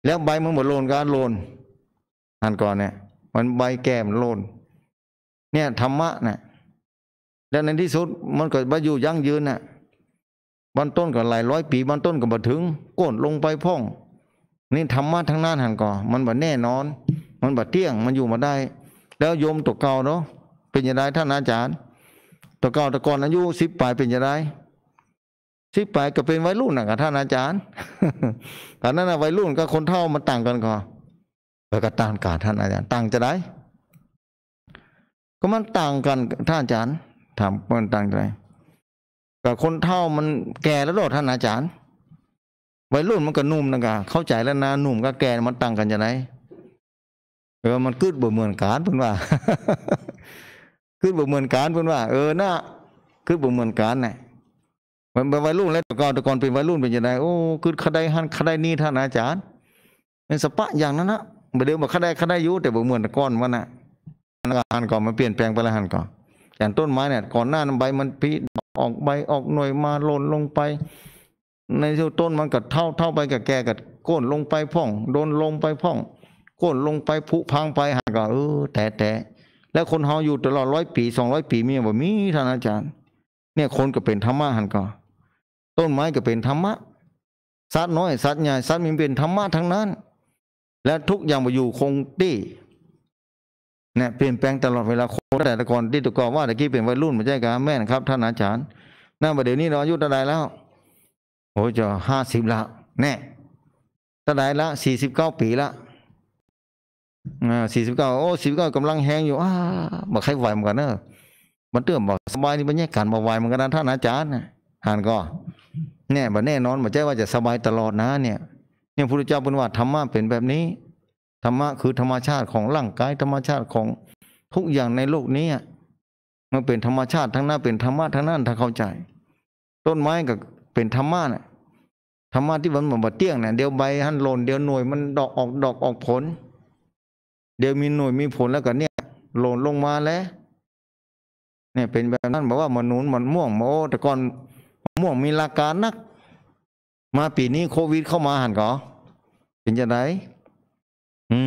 แล้วใบมันหมดโลนก็โลน หันก่อนเนี่ย มันใบแก่มโลน เนี่ยธรรมะเนี่ยแล้วในที่สุดมันก็มาอยู่ยั่งยืนน่ะบรรต้นก็หลายร้อยปีบรรต้นก็บ่ถึงก้นลงไปพ่อง นี่ธรรมะทั้งนั้นหันก่อ มันบบแน่นอน มันบบเที่ยงมันอยู่มาได้ แล้วโยมตกเก่าเนาะเป็นยังไงท่านอาจารย์ตกเก่าตะกอนอายุสิบปลายเป็นยังไงสิบปลายก็เป็นวัยรุ่นนะกับท่านอาจารย์ตอนนั้นวัยรุ่นก็คนเท่ามันต่างกันก่อแล้วก็ต่างกันท่านอาจารย์ต่างจะได้ ก็มันต่างกันท่านอาจารย์ถามมันต่างจะได้กับคนเท่ามันแก่แล้วโลดท่านอาจารย์วัยรุ่นมันก็นุ่มนะกะเข้าใจแล้วนะหนุ่มก็แก่มันต่างกันยะงไนเออมันกืดบ่เหมือนการเพื่อนว่าคืดบ่เหมือนการเพื่อนว่า เออน่าคืดบ่เหมือนการไงมันเป็นวัยรุ่นแล้วแต่ก่อนแต่ก่อนเป็นวัยรุ่นเป็นยะงไงโอ้คืนขดายหันขดายนี่ท่านอาจารย์ เป็นสปะอย่างนั้นนะมาเดี๋ยวมาขดายขดายยุแต่บ่เหมือนตก่อนมันน่ะหันก่อนมันเปลี่ยนแปลงไปแล้วหันก่อนอย่างต้นไม้เนี่ยก่อนหน้าใบมันพีออกใบออกหน่วยมาหล่นลงไป ในต้นมันกัดเท่าเท่าไปกับแก่กัดก้นลงไปพ่องโดนลงไปพ่องก้นลงไปผุพังไปหากเออ แต่แต่แล้วคนเฮาอยู่ตลอดร้อยปีสองร้อยปีมีบ่มีท่านอาจารย์ เนี่ยคนก็เป็นธรรมะหันก็ต้นไม้ก็เป็นธรรมะสัตว์น้อยสัตว์ใหญ่สัตว์มีเป็นธรรมะทั้งนั้น และทุกอย่างมาอยู่คงที่เนี่ยเปลี่ยนแปลงตลอดเวลาคนแต่ละคนที่ตะกอว่าตะกี้เป็นวัยรุ่นมาใช่กับแม่นครับ ท่านอาจารย์น่าประเดี๋ยวนี้เราอายุเท่าไดแล้วโอ้จะห้าสิบละแน่เท่าไรละสี่สิบเก้าปีละอ่าสี่สิบเก้าโอ้สี่สิบเก้ากำลังแห้งอยู่อ้าบอกใครไหวมันกันเนอะมันเตื่อมบอกสบายนี่มันแยกกันมาไหวมันกันนะท่านอาจารย์นะ่านก็ แน่บกแน่นอนบแใช่ว่าจะสบายตลอดนะ เนี่ย เนี่ยพระพุทธเจ้าเป็นว่าธรรมะเป็นแบบนี้ธรรมะคือธรรมชาติของร่างกายธรรมชาติของทุกอย่างในโลกนี้มันเป็นธรรมชาติทั้งนั้นเป็นธรรมะทั้งนั้นถ้าเข้าใจ ต้นไม้ก็เป็นธรรมะน่ะธรรมะที่มันบอกว่าเตี้ยงเนี่ยเดี๋ยวใบหันหล่นเดี๋ยวหน่วยมันดอกออกดอกออกผล เดี๋ยวมีหน่วยมีผลแล้วก็เนี่ยหล่นลงมาแล้วเนี่ยเป็นแบบนั้นบอกว่ามันนูนมันม่วงโอ้แต่ก่อนม่วงมีราคานักมาปีนี้โควิดเข้ามาหันก่อเป็นยังไงอื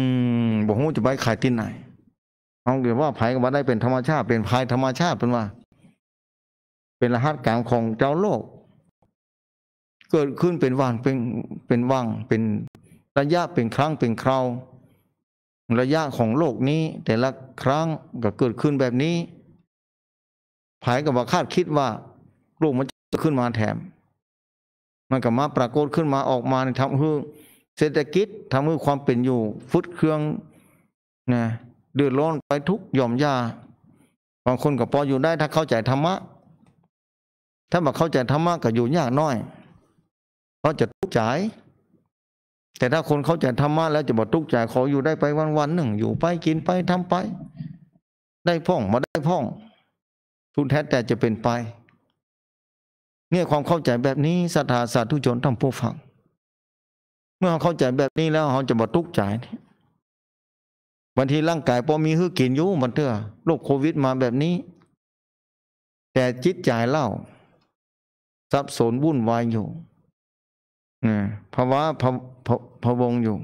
มบอกว่าจะไปขายที่ไหนเอาเกียวว่าไผก็ว่าได้เป็นธรรมชาติ เป็นภัยธรรมชาติเป็นว่า เป็นรหัสกลางของเจ้าโลก เกิดขึ้นเป็นว่างเป็นเป็นว่างเป็นระยะเป็นครั้งเป็นคราวระยะของโลกนี้ แต่ละครั้งก็เกิดขึ้นแบบนี้ไผก็ว่าคาดคิดว่าโลกมันจะขึ้นมาแถม มันก็มาปรากฏขึ้นมาออกมาในทำให้เศรษฐกิจทำให้ความเป็นอยู่ ฟุดเครื่องนะเดือดร้อนไปทุกหย่อมยาบางคนก็พออยู่ได้ ถ้าเข้าใจธรรมะถ้ามาเข้าใจธรรมะก็อยู่ยากน้อยเพราะจะทุกข์ใจแต่ถ้าคนเข้าใจธรรมะแล้วจะบอกทุกข์ใจขออยู่ได้ไปวันวันหนึ่ง อยู่ไปกินไปทำไป ได้พ่องมาได้พ่องทุนแท้แต่จะเป็นไปเนี่ยความเข้าใจแบบนี้สถัทธาสาธุชนท้องผู้ฟังเมื่อเขาเข้าใจแบบนี้แล้วเขาจะบาทุกข์ใจบางทีร่างกายพอมีหื้อกินอยู่มันเถอะโรคโควิดมาแบบนี้ แต่จิตใจเล่า สับสนวุ่นวายอยู่นะภาวะพพพวงอยู่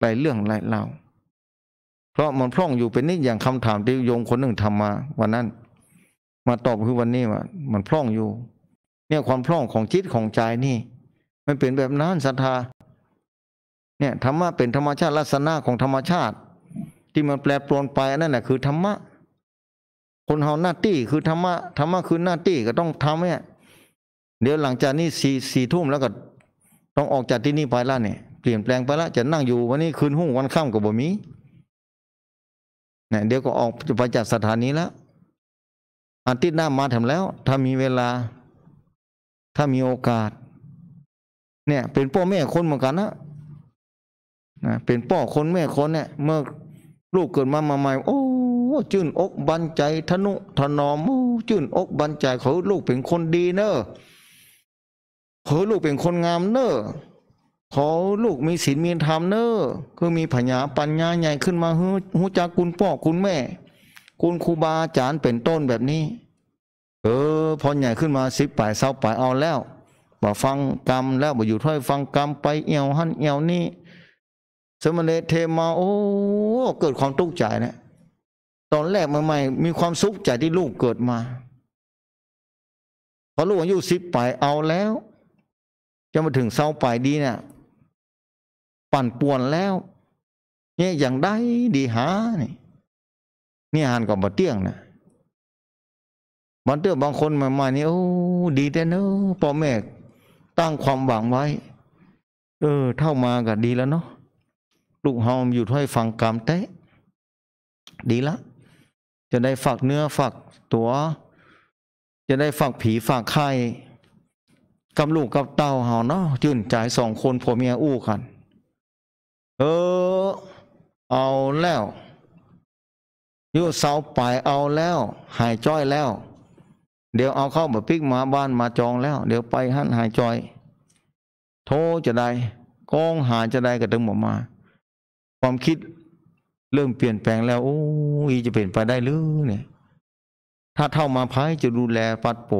หลายเรื่องหลายเล่าเพราะมันพร่องอยู่เป็นนิดอย่างคำถามที่โยมคนหนึ่งทำมาวันนั้นมาตอบคือวันนี้ว่ามันพร่องอยู่ เนี่ยความพร่องของจิตของใจนี่ มันเป็นแบบนั้นศรัทธาเนี่ยธรรมะเป็นธรรมชาติ ลักษณะของธรรมชาติ ที่มันแปรปรวนไปนั่นแหละคือธรรมะคนเฮาหน้าตี้คือธรรมะธรรมะคือหน้าตี้ก็ต้องทำเนี่ยเดี๋ยวหลังจากนี้สี่สี่ทุ่มแล้วก็ ต้องออกจากที่นี่ไปละเนี่ย เปลี่ยนแปลงไปละจะนั่งอยู่วันนี้คืนหุ้งวันค่ำกับบ่มีเนี่ยเดี๋ยวก็ออกไปจากสถานีแล้วอาทิตย์หน้ามาทำแล้ว ถ้ามีเวลา ถ้ามีโอกาส เนี่ย เป็นพ่อแม่คนเหมือนกันนะนะเป็นป่อคนแม่คนเนี่ยเมื่อลูกเกิดมาใหม่ โอ้จื่นอกบันใจทนุถนอมจื่นอกบันใจเขาลูกเป็นคนดีเนอะเขาลูกเป็นคนงามเนอะเขาลูกมีศีลมีธรรมเนอะคือมีพญาปัญญาใหญ่ขึ้นมาหูจักคุณพ่อคุณแม่คุณครูบาอาจารย์เป็นต้นแบบนี้เออพอใหญ่ขึ้นมาสิบป่ายเศร้าป่ายเอาแล้วบ่ฟังกรรมแล้วบ่อยู่ถ้อยฟังกรรมไปเอี่ยวหันเอี่ยวนี่สมณะเทมาโอ้เกิดความทุกข์ใจนะตอนแรกใหม่ๆมีความสุขใจที่ลูกเกิดมา พอลูกอายุสิบไปเอาแล้ว จะมาถึงเศร้าไปดีเนะี่ยปั่นป่วนแล้ว เนี่ยอย่างได้ดีหานี่นี่หันกับมาเตี้ยงนะบันเตี้ยบางคนมามานี่โอ้ดีแต่เนอะพ่อแม่ตั้งความหวังไว้ เออเท่ามาก็ดีแล้วเนาะลูกเฮาอยู่ถ้อยฟังกรรมแต่ดีละจะได้ฝากเนื้อฝากตัวจะได้ฝากผีฝากไข่กับลูกกับเต้าเฮาเนาะจุ่นใจสองคนผัวเมียอู้กันเออ เอาแล้วยู่เสาไปเอาแล้ว หายจ้อยแล้ว เดี๋ยวเอาเข้ามาพิกมาบ้านมาจองแล้ว เดี๋ยวไปหันหายจ้อย โทรจะได้กองหาจะได้กระตึงหมอมาความคิดเริ่มเปลี่ยนแปลงแล้ว โอ้ยจะเปลี่ยนไปได้หรือเนี่ย ถ้าเท่ามาพายจะดูแลปัดโป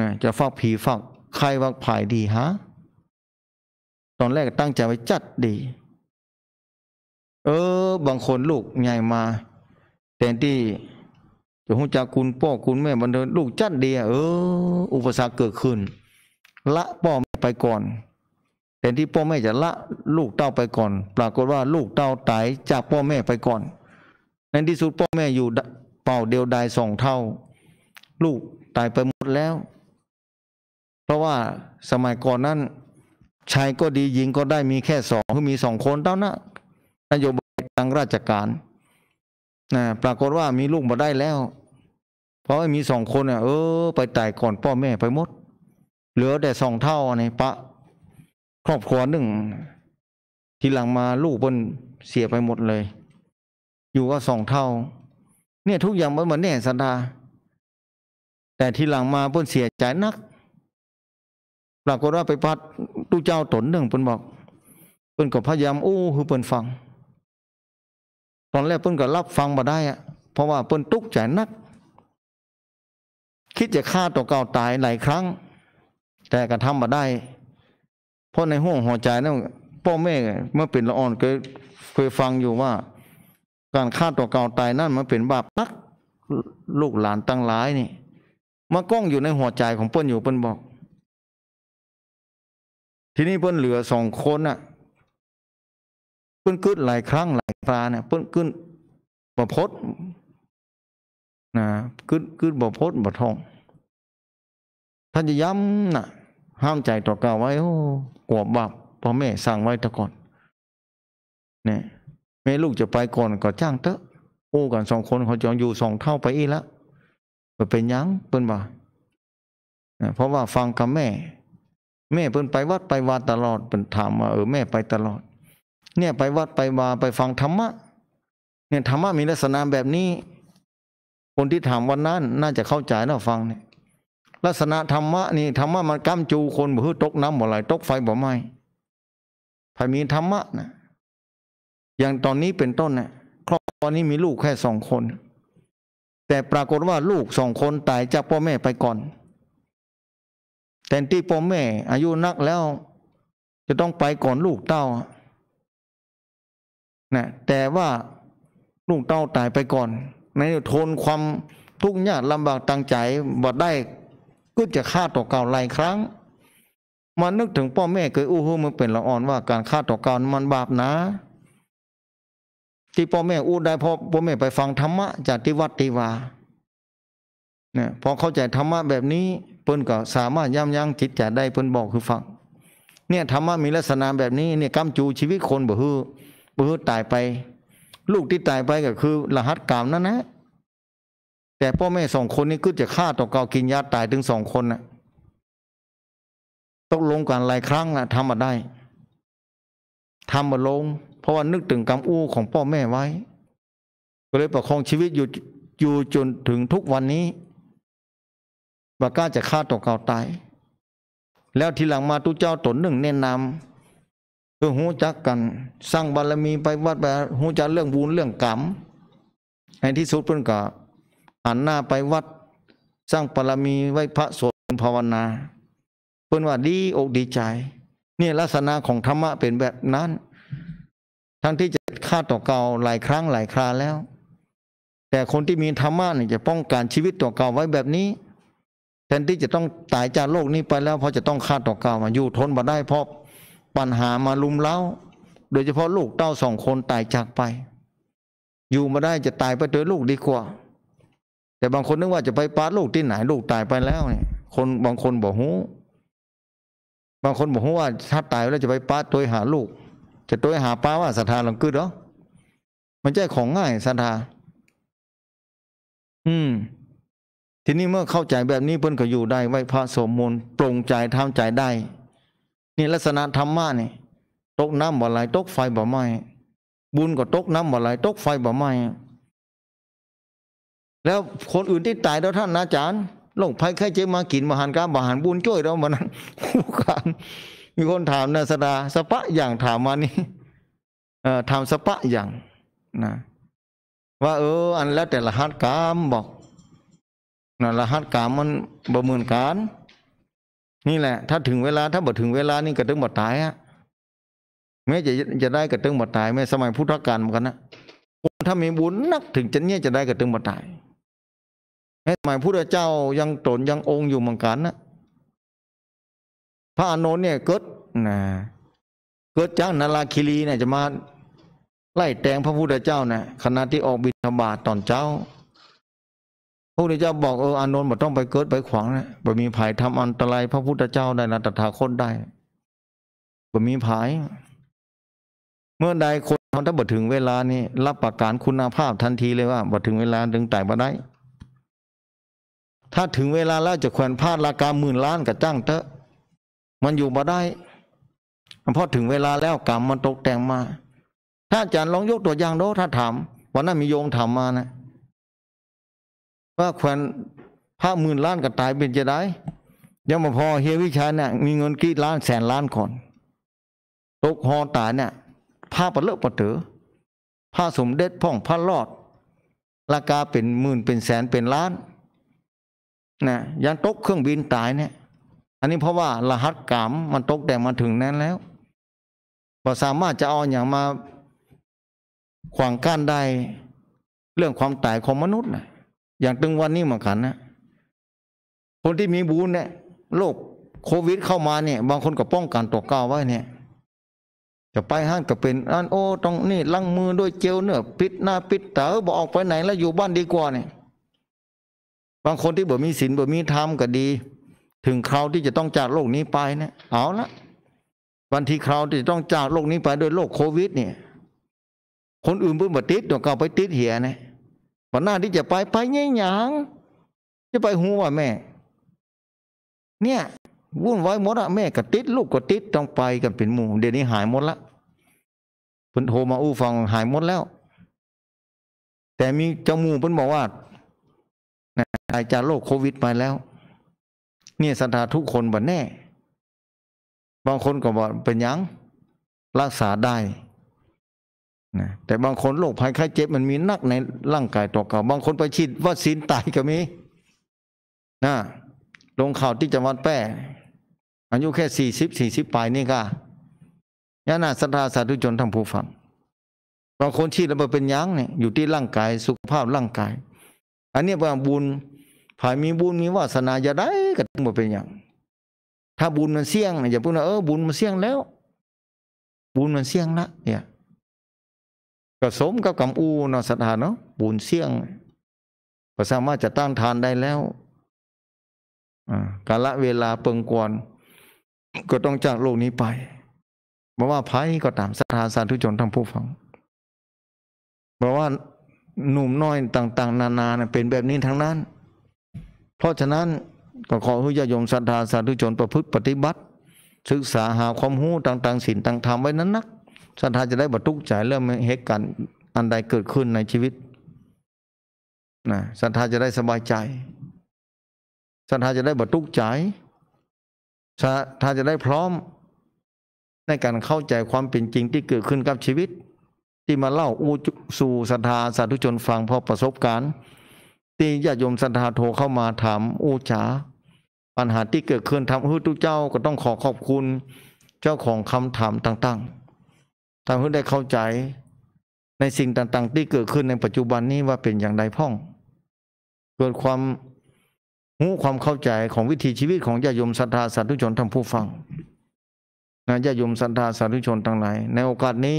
นะจะฟอกผีฟอกใครวักผายดีฮะ ตอนแรกตั้งใจไว้จัดดี เออ บางคนลูกใหญ่มา แต่ที่จะหูจากคุณพ่อคุณแม่บันเทิงลูกจัดดี เออ อุปสรรคเกิดขึ้น ละป่อไปก่อนแต่ที่พ่อแม่จะละ ลูกเต้าไปก่อน ปรากฏว่า ลูกเต้าตายจากพ่อแม่ไปก่อนในที่สุดพ่อแม่อยู่ เป่าเดียวดายสองเท่า ลูกตายไปหมดแล้ว เพราะว่าสมัยก่อนนั้นชายก็ดีหญิงก็ได้มีแค่สองคือมีสองคนเท่านั้นนโยบายทางราชการนะปรากฏว่ามีลูกมาได้แล้ว เพราะว่ามีสองคนเนี่ยเออไปตายก่อนพ่อแม่ไปหมด เหลือแต่สองเท่าในปะครอบครัวหนึ่งทีหลังมาลูกบนเสียไปหมดเลย อยู่ก็สองเท่า เนี่ยทุกอย่างมันเหมือนแน่สันดาแต่ทีหลังมาเพิ่นเสียใจนักปรากฏว่าไปพัดตู้เจ้าตนหนึ่งเพิ่นบอกเพิ่นก็พยายามอู้คือเพิ่นฟัง ตอนแรกเพิ่นก็รับฟังมาได้อะเพราะว่าเพิ่นตุกใจนัก คิดจะฆ่าตัวเก่าตายหลายครั้ง แต่ก็ทำมาได้เพราะในห้องหัวใจนั่นพ่อแม่เมื่อเป็นละอ่อนเคยเคยฟังอยู่ว่า การฆ่าตัวเก่าตายนั่นมันเป็นบาปตักลูกหลานตั้งหลายนี่มาก้องอยู่ในหัวใจของเปิ้นอยู่เปิ้นบอก ทีนี้เปิ้นเหลือสองคนน่ะเปิ้นกึดหลายครั้งหลายคราเนี่ยเปิ้นกึดบ่พดนะกึดกึดบ่พดบ่ทอง ท่านจะย้ำนะ่ะห้ามใจตัวเก่าไว้โอ้อวบบาปพ่อแม่สั่งไว้ตะก่อน เนี่ย แม่ลูกจะไปก่อน ก็จ้างเตอะโอ้กันสองคนเขาจะอยู่สองเท่าไปอีละเป็นยังเปิ้นบ่าเพราะว่าฟังกับแม่ แม่เปิ้นไปวัดไปวาตลอดเปิ้นถามว่าเออแม่ไปตลอด เนี่ยไปวัดไปวาไปฟังธรรมะเนี่ยธรรมะมีลักษณะแบบนี้ คนที่ถามวันนั้น น่าจะเข้าใจแน้วฟังเนี่ยลักษณะธรรมะนี่ธรรมะมันก้ามจูคนบ่ฮือตกน้ำบ่ไรตกไฟบ่ไหมถ้ามีธรรมะนะอย่างตอนนี้เป็นต้นนะครอบครัวนี้มีลูกแค่สองคน แต่ปรากฏว่าลูกสองคนตายจากพ่อแม่ไปก่อนแต่ที่พ่อแม่ อายุนักแล้ว จะต้องไปก่อนลูกเต้านะแต่ว่าลูกเต้าตายไปก่อนในทนความทุกข์ยากลำบากตังใจบ่ได้ก็จะฆ่าต่อเก่าหลายครั้ง มันนึกถึงพ่อแม่เคยอู้หู้มันเป็นละอ่อนว่า การฆ่าต่อเก่ามันบาปนะ ที่พ่อแม่อู้ได้พอพ่อแม่ไปฟังธรรมะจากที่วัดติวาเนี่ยพอเข้าใจธรรมะแบบนี้เพิ่นก็สามารถย้ำยั้งจิตใจได้เพิ่นบอกคือฟัง เนี่ยธรรมะมีลักษณะแบบนี้เนี่ยกำจูชีวิตคน บ่ฮือบ่ฮือตายไป ลูกที่ตายไปก็คือรหัสกรรมนั่นนะแต่พ่อแม่สองคนนี้ก็จะฆ่าตอกเกากินยาตายถึงสองคนนะต้องลงกันหลายครั้งนะทำมาได้ทำมาลง เพราะว่านึกถึงกรรมอู้ของพ่อแม่ไว้ ก็เลยประคองชีวิตอยู่อยู่จนถึงทุกวันนี้บาก้าจะฆ่าตัวเก่าตาย แล้วทีหลังมาตุเจ้าตนหนึ่งแนะนำคือหูจักกันสร้างบารมีไปวัดไปหูจักเรื่องบุญเรื่องกรรมในที่สุดเพื่อนก็หันหน้าไปวัดสร้างปรมีไว้พระสวดภาวนา เพื่อนว่าดีอกดีใจเนี่ยลักษณะของธรรมะเป็นแบบนั้น ทั้งที่จะฆ่าต่อเก่าหลายครั้งหลายคราแล้ว แต่คนที่มีธรรมะเนี่ยจะป้องกันชีวิตต่อเก่าไว้แบบนี้ แทนที่จะต้องตายจากโลกนี้ไปแล้วพอจะต้องฆ่าต่อเก่ามาอยู่ทนมาได้เพราะปัญหามาลุมเล้า โดยเฉพาะลูกเต้าสองคนตายจากไป อยู่มาได้จะตายไปเจยลูกดีกว่าแต่บางคนนึกว่า จะไปปาลูกที่ไหนลูกตายไปแล้วเนี่ย คน บางคนบอกหูบางคนบอกูว่าถ้าตายแล้วจะไปปาตัวหาลูก จะตัวหาป้าว่าศรัทธาหลังกึดเหรอมันใช่ของง่ายศรัทธา อืมทีนี้เมื่อเข้าใจแบบนี้เพิ่นก็อยู่ได้ไว้พระสมมูลปรงใจทำใจได้ นี่ลักษณะธรรมะนี่ตกน้ำบ่ไหลตกไฟบ่ไหม บุญก็ตกน้ำบ่ไหลตกไฟบ่ไหมแล้วคนอื่นที่ตายแล้วท่านอาจารย์ลงภัยไข้เจ็บมากินมาหันกามมาหันบุญช่วยเรามานั้นคู่กันมีคนถามนาสดาสปะอย่างถามมานี่เอ่อถามสปะอย่างนะ ว่าเอออันแล้วแต่ละหัตกรรมบอกนะรหัตกรรมมันบะเมินการ นี่แหละ ถ้าถึงเวลาถ้าบ่ถึงเวลานี่ก็ถึงบ่ตายอะแม้จะจะได้กระตึงบ่ตายแม้สมัยพุทธกาลเหมือนกันนะคนถ้ามีบุญนัก ถึงจะเนี่ยจะได้กระตึงบ่ตายแม้สมัยพุทธเจ้ายังตนยังองค์ อยู่เหมือนกันนะพระอานนท์เนี่ยเกิดนะเกิดจากนาราคิรีเนี่ย จะมา ไล่แตงพระพุทธเจ้านะขณะที่ออกบิณฑบาตตอนเช้า พระพุทธเจ้าบอกเอออานนท์บ่ต้องไปเกิดไปขวางนะบ่มีภัยทำอันตรายพระพุทธเจ้าได้นะตถาคตได้บ่มีภัย เมื่อใดคนทขาถ้าบ่ถึงเวลานี้รับประกันคุณภาพทันทีเลยว่าบ่ถึงเวลาดึงต่งมาได้ถ้าถึงเวลาแล้วจะแขวนพาดราคาหมื่นล้านกับจ้างเถอะมันอยู่มาได้เพราะถึงเวลาแล้วกรรมมันตกแต่งมา ถ้าอาจารย์ลองยกตัวอย่างโน้ถ้าถาม วันนั้นมีโยมถามมานะว่าแขวนพ้าหมื่นล้านกับตายเป็นจะได้ ยังมาพอเฮียวิชาเนี่ยมีเงินกี่ล้านแสนล้านก่อนตกหอตายเนี่ยผ้าปะเลอะปะเถอผ้าสมเด็จพ่องผ้ารอดราคาเป็นหมื่นเป็นแสนเป็นล้านนะยันตกเครื่องบินตายเนี่ย อันนี้เพราะว่ารหัสกรรมมันตกแต่มาถึงนั้นแล้วราสามารถจะเอาอย่างมา ขวางกั้นได้เรื่องความตายของมนุษย์นะอย่างตึงวันนี้เหมือนกันนะคนที่มีบุญเนี่ยโรคโควิดเข้ามาเนี่ย บางคนก็ป้องกันตัวก้าวไว้เนี่ย จะไปห้างก็เป็นอันโอ้ตรงนี่ล้างมือด้วยเจลเนื้อปิดหน้าปิดตาบอกออกไปไหนแล้วอยู่บ้านดีกว่าเนี่ยบางคนที่บ่มีศีลบ่มีธรรมก็ดี ถึงคราวที่จะต้องจากโลกนี้ไปเนะเอาละวันที่คราวที่จะต้องจากโลกนี้ไปด้วยโรคโควิดเนี่ย คนอื่นเพิ่งมาติดตัวเก่าไปติดเหียนะวันหน้าที่จะไปไปแงี้ยหยางจะไปหัวแม่ เนี่ยวุ่นวายหมดอะแม่ก็ติดลูกก็ติดต้องไปกันเป็นหมู่เดี๋ยวนี้หายหมดละเพิ่นโทรมาอู้ฟังหายหมดแล้ว แต่มีเจ้าหมู่เพิ่นบอกว่านะตายจากโรคโควิดมาแล้ว เนี่ยสัทาทุกคนบ่แน่ บางคนก็บอกเป็นยังรักษาได้นะแต่บางคนโรคภัยไข้เจ็บมันมีนักในร่างกายตัวเก่าบางคนไปฉีดวัคซีนตายก็มี นะ ลงข่าวที่จังหวัดแป้อายุแค่สี่สิบสี่สิบปลายนี่ก็ยานาสัทธาสาธุชนทั้งผู้ฟังบางคนฉีดแล้วมาเป็นยังเนี่ยอยู่ที่ร่างกายสุขภาพร่างกายอันนี้ว่าบุญผายมีบุญมีวาสนาจะได้ก็ต้องมเป็นอย่างถ้าบุญมัน เสี่ยงอย่าพูดว่าเออบุญมันเสี่ยงแล้ว บุญมันเสี่ยงละเนี่ยก็สมกับกำอูเนาสถาัเนาะบุญเสี่ยง ก็สามารถจะตั้งทานได้แล้วกาละเวลาเปิงกวนก็ต้องจากโลกนี้ไปเพราะว่าภัยก็ตามสถานธาสาธุชนทั้งผู้ฟังเพราะว่าหนุ่มน้อยต่างๆ นานาเป็นแบบนี้ทั้งนั้น เพราะฉะนั้นก็ขอให้ญาติโยมศรัทธาสาธุชนประพฤติปฏิบัติศึกษาหาความรู้ต่างๆศีลต่างธรรมไว้นั้นนักศรัทธาจะได้บรรทุกใจเรื่องเหตุการณ์อันใดเกิดขึ้นในชีวิตนะศรัทธาจะได้สบายใจศรัทธาจะได้บรรทุกใจศรัทธาจะได้พร้อมในการเข้าใจความเป็นจริงที่เกิดขึ้นกับชีวิตที่มาเล่าอูสู่ศรัทธาสาธุชนฟังเพราะประสบการณ์ ที่ญาติโยมศรัทธาโทรเข้ามาถาม อูจ๋าปัญหาที่เกิดขึ้นทำให้ทุกเจ้าก็ต้องขอขอบคุณเจ้าของคำถามต่างๆทำให้ได้เข้าใจในสิ่งต่างๆ ที่เกิดขึ้นในปัจจุบันนี้ว่าเป็นอย่างไรพ่องเกิดความหูความเข้าใจของวิถีชีวิตของญาติโยมศรัทธาสาธุชนท่าผู้ฟังนญาติโยมศรัทธาสาธุชนทั้งหลายในโอกาสนี้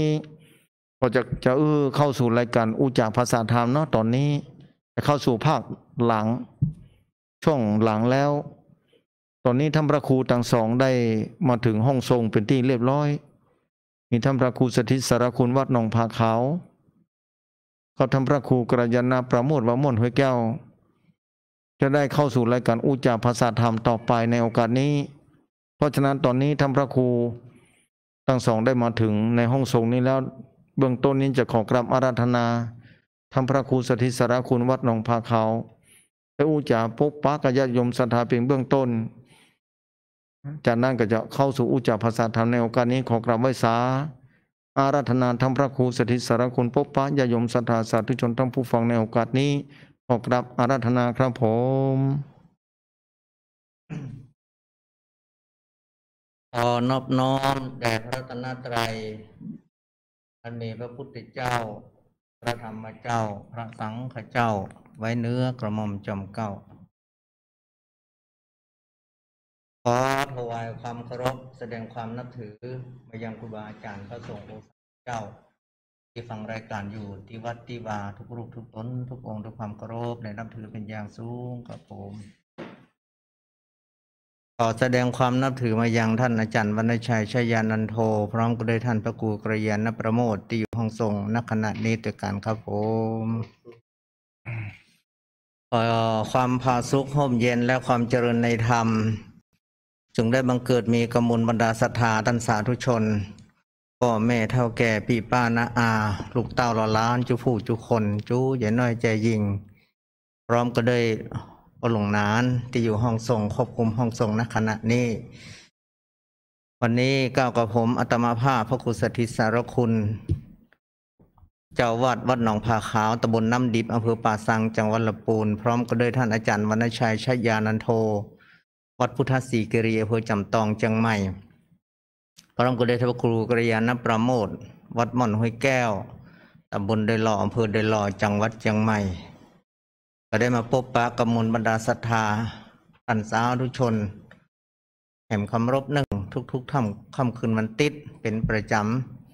ก็จะจะเออเข้าสู่รายการอุจากภาษาธรรมเนาะตอนนี้จะเข้าสู่ภาคหลัง ช่วงหลังแล้ว ตอนนี้ท่านพระครูต่างสองได้มาถึงห้องทรงเป็นที่เรียบร้อยมีท่านพระครูสถิตสารคุณวัดหนองผาขาวกาท่านพระครูกรยาณาประโมทวมนห้วยแก้วจะได้เข้าสู่รายการอุจาภาษาธรรมต่อไปในโอกาสนี้ เพราะฉะนั้นตอนนี้ท่านพระครูทั้งสองได้มาถึงในห้องทรงนี้แล้วเบื้องต้นนี้จะขอกราบอาราธนาทำพระครูสถิสารคุณวัดหนองพาเขาและอุจาพกปักะญาติยมสถัาเพียงเบื้องต้นจากนั้นก็จะเข้าสู่อุจาภาษาธรรมในโอกาสนี้ ขอกราบไหว้สาอาราธนาทำพระครูสถิสารคุณพกปักญาติยมสถัาสาธุชนทั้งผู้ฟังในโอกาสนี้ขอกราบอาราธนาครับผมขอนอบน้อมแด่พระรัตนตรัยอันมีพระพุทธเจ้า พระธรรมเจ้าพระสังฆเจ้าไว้เนื้อกระหม่อมจอมเก้า ขอถวายความเคารพแสดงความนับถือมายังครูบาอาจารย์พระสงฆ์องค์เจ้า ที่ฟังรายการอยู่ที่วัดที่วาทุกรูปทุกตนทุกองค์ทุกความเคารพในนับถือเป็นอย่างสูงกับผมขอแสดงความนับถือมายัง ท่านอาจารย์วรรณชัยชยานันโท พร้อมก็บด้ท่านพระกูกระยานประโมทที่อยู่ห้องทรงนักขณะนี้ด้วยกันครับ ผมขอความพาสุขห่มเย็นและความเจริญในธรรม จึงได้บังเกิดมีกมลบรรดาศรัทธาท่านสาธุชนพ่อแม่เท่าแก่พี่ป้านะอาลูกเต้าอลานจุผู้จุคนจูใหญ่น้อยใจยิงพร้อมก็ได้พ่อหลวงนานที่อยู่ห้องทรงควบคุมห้องทรงณขณะนี้วันนี้ก้าวกับผมอัตมาภาพพระคุณสถิตสารคุณ เจ้าวัดวัดหนองผาขาวตำบลน้ำดิบอำเภอป่าสังจังหวัดลำปูนพร้อมก็ด้วยท่านอาจารย์วรรณชัยชัยยานันโท วัดพุทธศรีเกรียอำเภอจำตองจังใหม่พร้อมก็ด้วยท่านครูกริยานประโมทวัดม่อนห้วยแก้วตำบลเดลล่ออำเภอเดลล่อจังหวัดจังใหม่็ได้มาพบปะกมลบรรดาศรัทธาอันสาทุชน แห่งคำรบหนึ่ง ทุกๆท่ำค่ำคืนมันติด เป็นประจ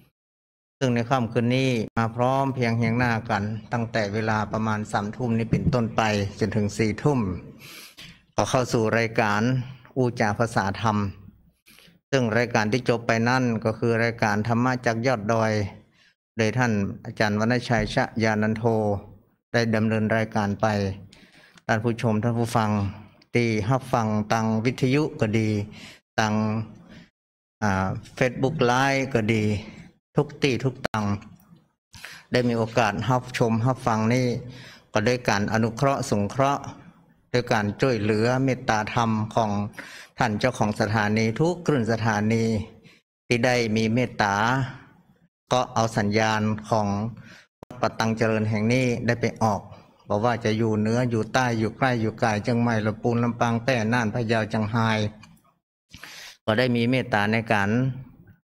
ำ ซึ่งในค่ำคืนนี้ มาพร้อมเพียงเฮียงหน้ากัน ตั้งแต่เวลาประมาณสามทุ่มนี้เป็นต้นไปจนถึงสี่ทุ่มก็เข้าสู่รายการ อูจาภาษาธรรม ซึ่งรายการที่จบไปนั่นก็คือรายการธรรมะจากยอดดอย โดยท่านอาจารย์วรรณชัยชะยานันโทได้ดำเนินรายการไป ท่านผู้ชมท่านผู้ฟังตีหับฟังตังวิทยุก็ดีตังเฟซบุ๊กไลฟ์ก็ดี ทุกตีทุกตังได้มีโอกาสหับชมหับฟังนี่ก็ด้วยการอนุเคราะห์สงเคราะห์ด้วยการช่วยเหลือเมตตาธรรมของท่านเจ้าของสถานี ทุกกลุ่นสถานีที่ได้มีเมตตา ก็เอาสัญญาณของปตังเจริญแห่งนี้ได้ไปออกบอกว่าจะอยู่เหนืออยู่ใต้อยู่ใกล้อยู่ไกลจังไม่ละปูนลำปางแป่น่านพะเยาจังไฮก็ได้มีเมตตาในการ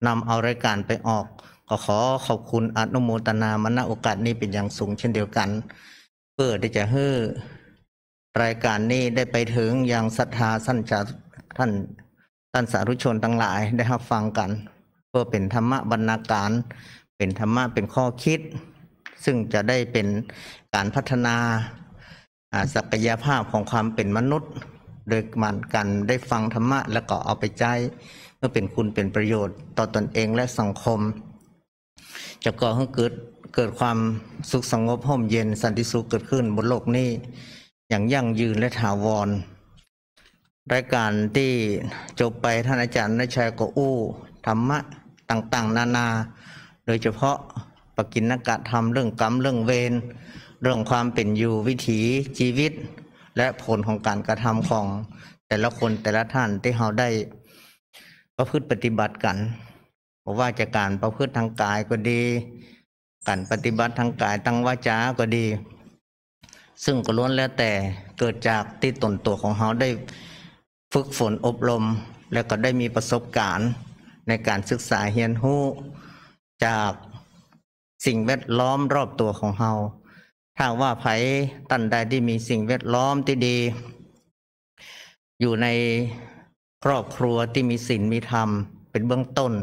นำเอารายการไปออกก็ขอขอบคุณอนุโมตนามณโอกาสนี้เป็นอย่างสูงเช่นเดียวกันเพื่อที่จะให้รายการนี้ได้ไปถึงอย่างศรัทธาสั้นจาท่านท่านสาธุชนทั้งหลาย ได้รับฟังกัน เพื่อเป็นธรรมะบรรณาการเป็นธรรมะเป็นข้อคิดซึ่งจะได้เป็นการพัฒนาศักยภาพของความเป็นมนุษย์โดยมันกันได้ฟังธรรมะแล้วก็เอาไปใช้เมื่อเป็นคุณเป็นประโยชน์ ต่อตอนเองและสังคมจะก่อให้เกิดเกิดความสุขสงบห่มเย็นสันติสุขเกิดขึ้นบนโลกนี้อย่างยั่งยืนและถาวรรายการที่จบไปท่านอาจารย์นชัยก็อู้ธรรมะต่างๆ นานา โดยเฉพาะปกินกะธรรมเรื่องกรรมเรื่องเวรเรื่องความเป็นอยู่วิถีชีวิต และผลของการกระทำของ แต่ละคนแต่ละท่านที่เราได้ ประพฤติปฏิบัติกันราะว่าจะการประพฤติทางกายก็ดี การปฏิบัติทางกายตั้งวาจาก็ดี ซึ่งก็ล้วนแล้วแต่เกิดจากที่ตนตัวของเราได้ ฝึกฝนอบรมแล้วก็ได้มีประสบการณ์ในการศึกษาเฮียนหู้จากสิ่งแวดล้อมรอบตัวของเราถ้าว่าไผตันใดที่มีสิ่งแวดล้อมที่ดี อยู่ในครอบครัวที่มีศีลมีธรรมเป็นเบื้องต้น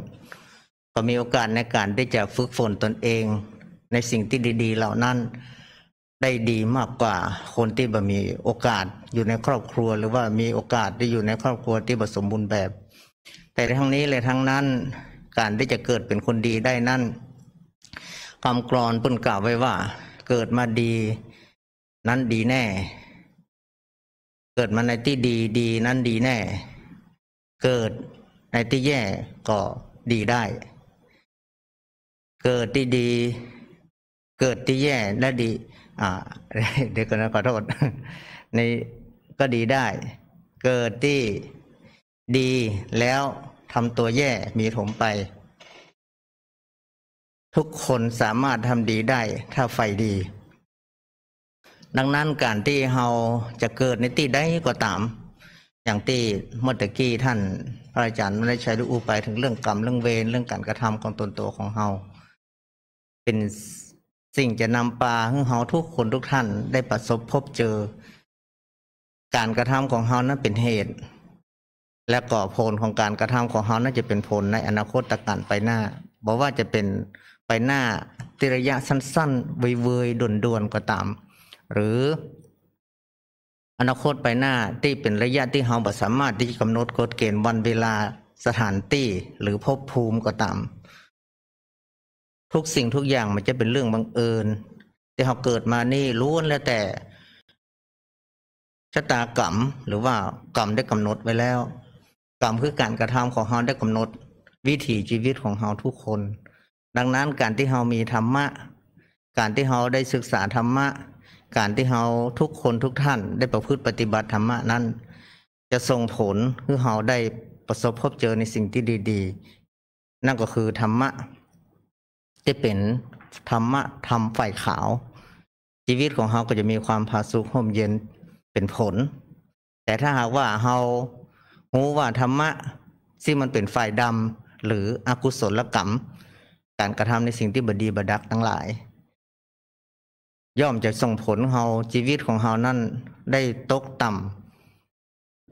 ก็มีโอกาสในการได้จะฝึกฝนตนเอง ในสิ่งที่ดี ๆ เหล่านั้นได้ดีมากกว่าคนที่บ่มีโอกาสอยู่ในครอบครัวหรือว่ามีโอกาสได้อยู่ในครอบครัวที่บ่สมบูรณ์แบบ แต่ทั้งนี้และทั้งนั้นการที่จะเกิดเป็นคนดีได้นั้นคำกรอนปุ่นกล่าวไว้ว่า เกิดมาดี นั้นดีแน่ เกิดมาในที่ดีดี นั้นดีแน่ เกิดในที่แย่ก็ดีได้ เกิดที่ดี เกิดที่แย่และดีอ่าเดี๋ยวก่อนนะขอโทษในก็ดีได้ เกิดที่ดีแล้วทำตัวแย่มีถมไปทุกคนสามารถทำดีได้ถ้าไฟดี ดังนั้นการที่เราจะเกิดในที่ใดก็ตาม อย่างที่เมื่อกี้ท่าน พระอาจารย์ไม่ได้ใช้ดูอุไปถึงเรื่องกรรมเรื่องเวรเรื่องการกระทำของตนตัวของเราเป็นสิ่งจะนำปลาให้เราทุกคนทุกท่านได้ประสบพบเจอ การกระทำของเรานั้นเป็นเหตุ และก่อผลของการกระทำของเรานั้นจะเป็นผลในอนาคตตะการไปหน้าบอกว่าจะเป็นไปหน้าติระยะสั้นๆเวยๆด่วนๆ ก็ตามหรืออนาคตไปหน้าที่เป็นระยะที่เราสามารถ ที่จะกำหนดกฎเกณฑ์วันเวลาสถานที่หรือภพภูมิก็ตามทุกสิ่งทุกอย่างมันจะเป็นเรื่องบังเอิญที่เราเกิดมานี่ล้วนแล้วแต่ ชะตากรรมหรือว่ากรรมได้กำหนดไว้แล้ว กรรมคือการกระทำของเราได้กำหนด วิถีชีวิตของเราทุกคนดังนั้นการที่เรามีธรรมะ การที่เราได้ศึกษาธรรมะ การที่เราทุกคนทุกท่านได้ประพฤติปฏิบัติธรรมะ นั้น จะส่งผลคือเราได้ประสบพบเจอในสิ่งที่ดีๆ นั่นก็คือธรรมะที่เป็นธรรมะทำฝ่ายขาว ชีวิตของเราก็จะมีความผาสุกห่มเย็นเป็นผล แต่ถ้าหากว่าเราหูว่าธรรมะ ที่มันเป็นฝ่ายดำหรืออกุศลกรรมการกระทำในสิ่งที่บดีบดักทั้งหลาย ย่อมจะส่งผลเฮาชีวิตของเฮานั่น ได้ตกต่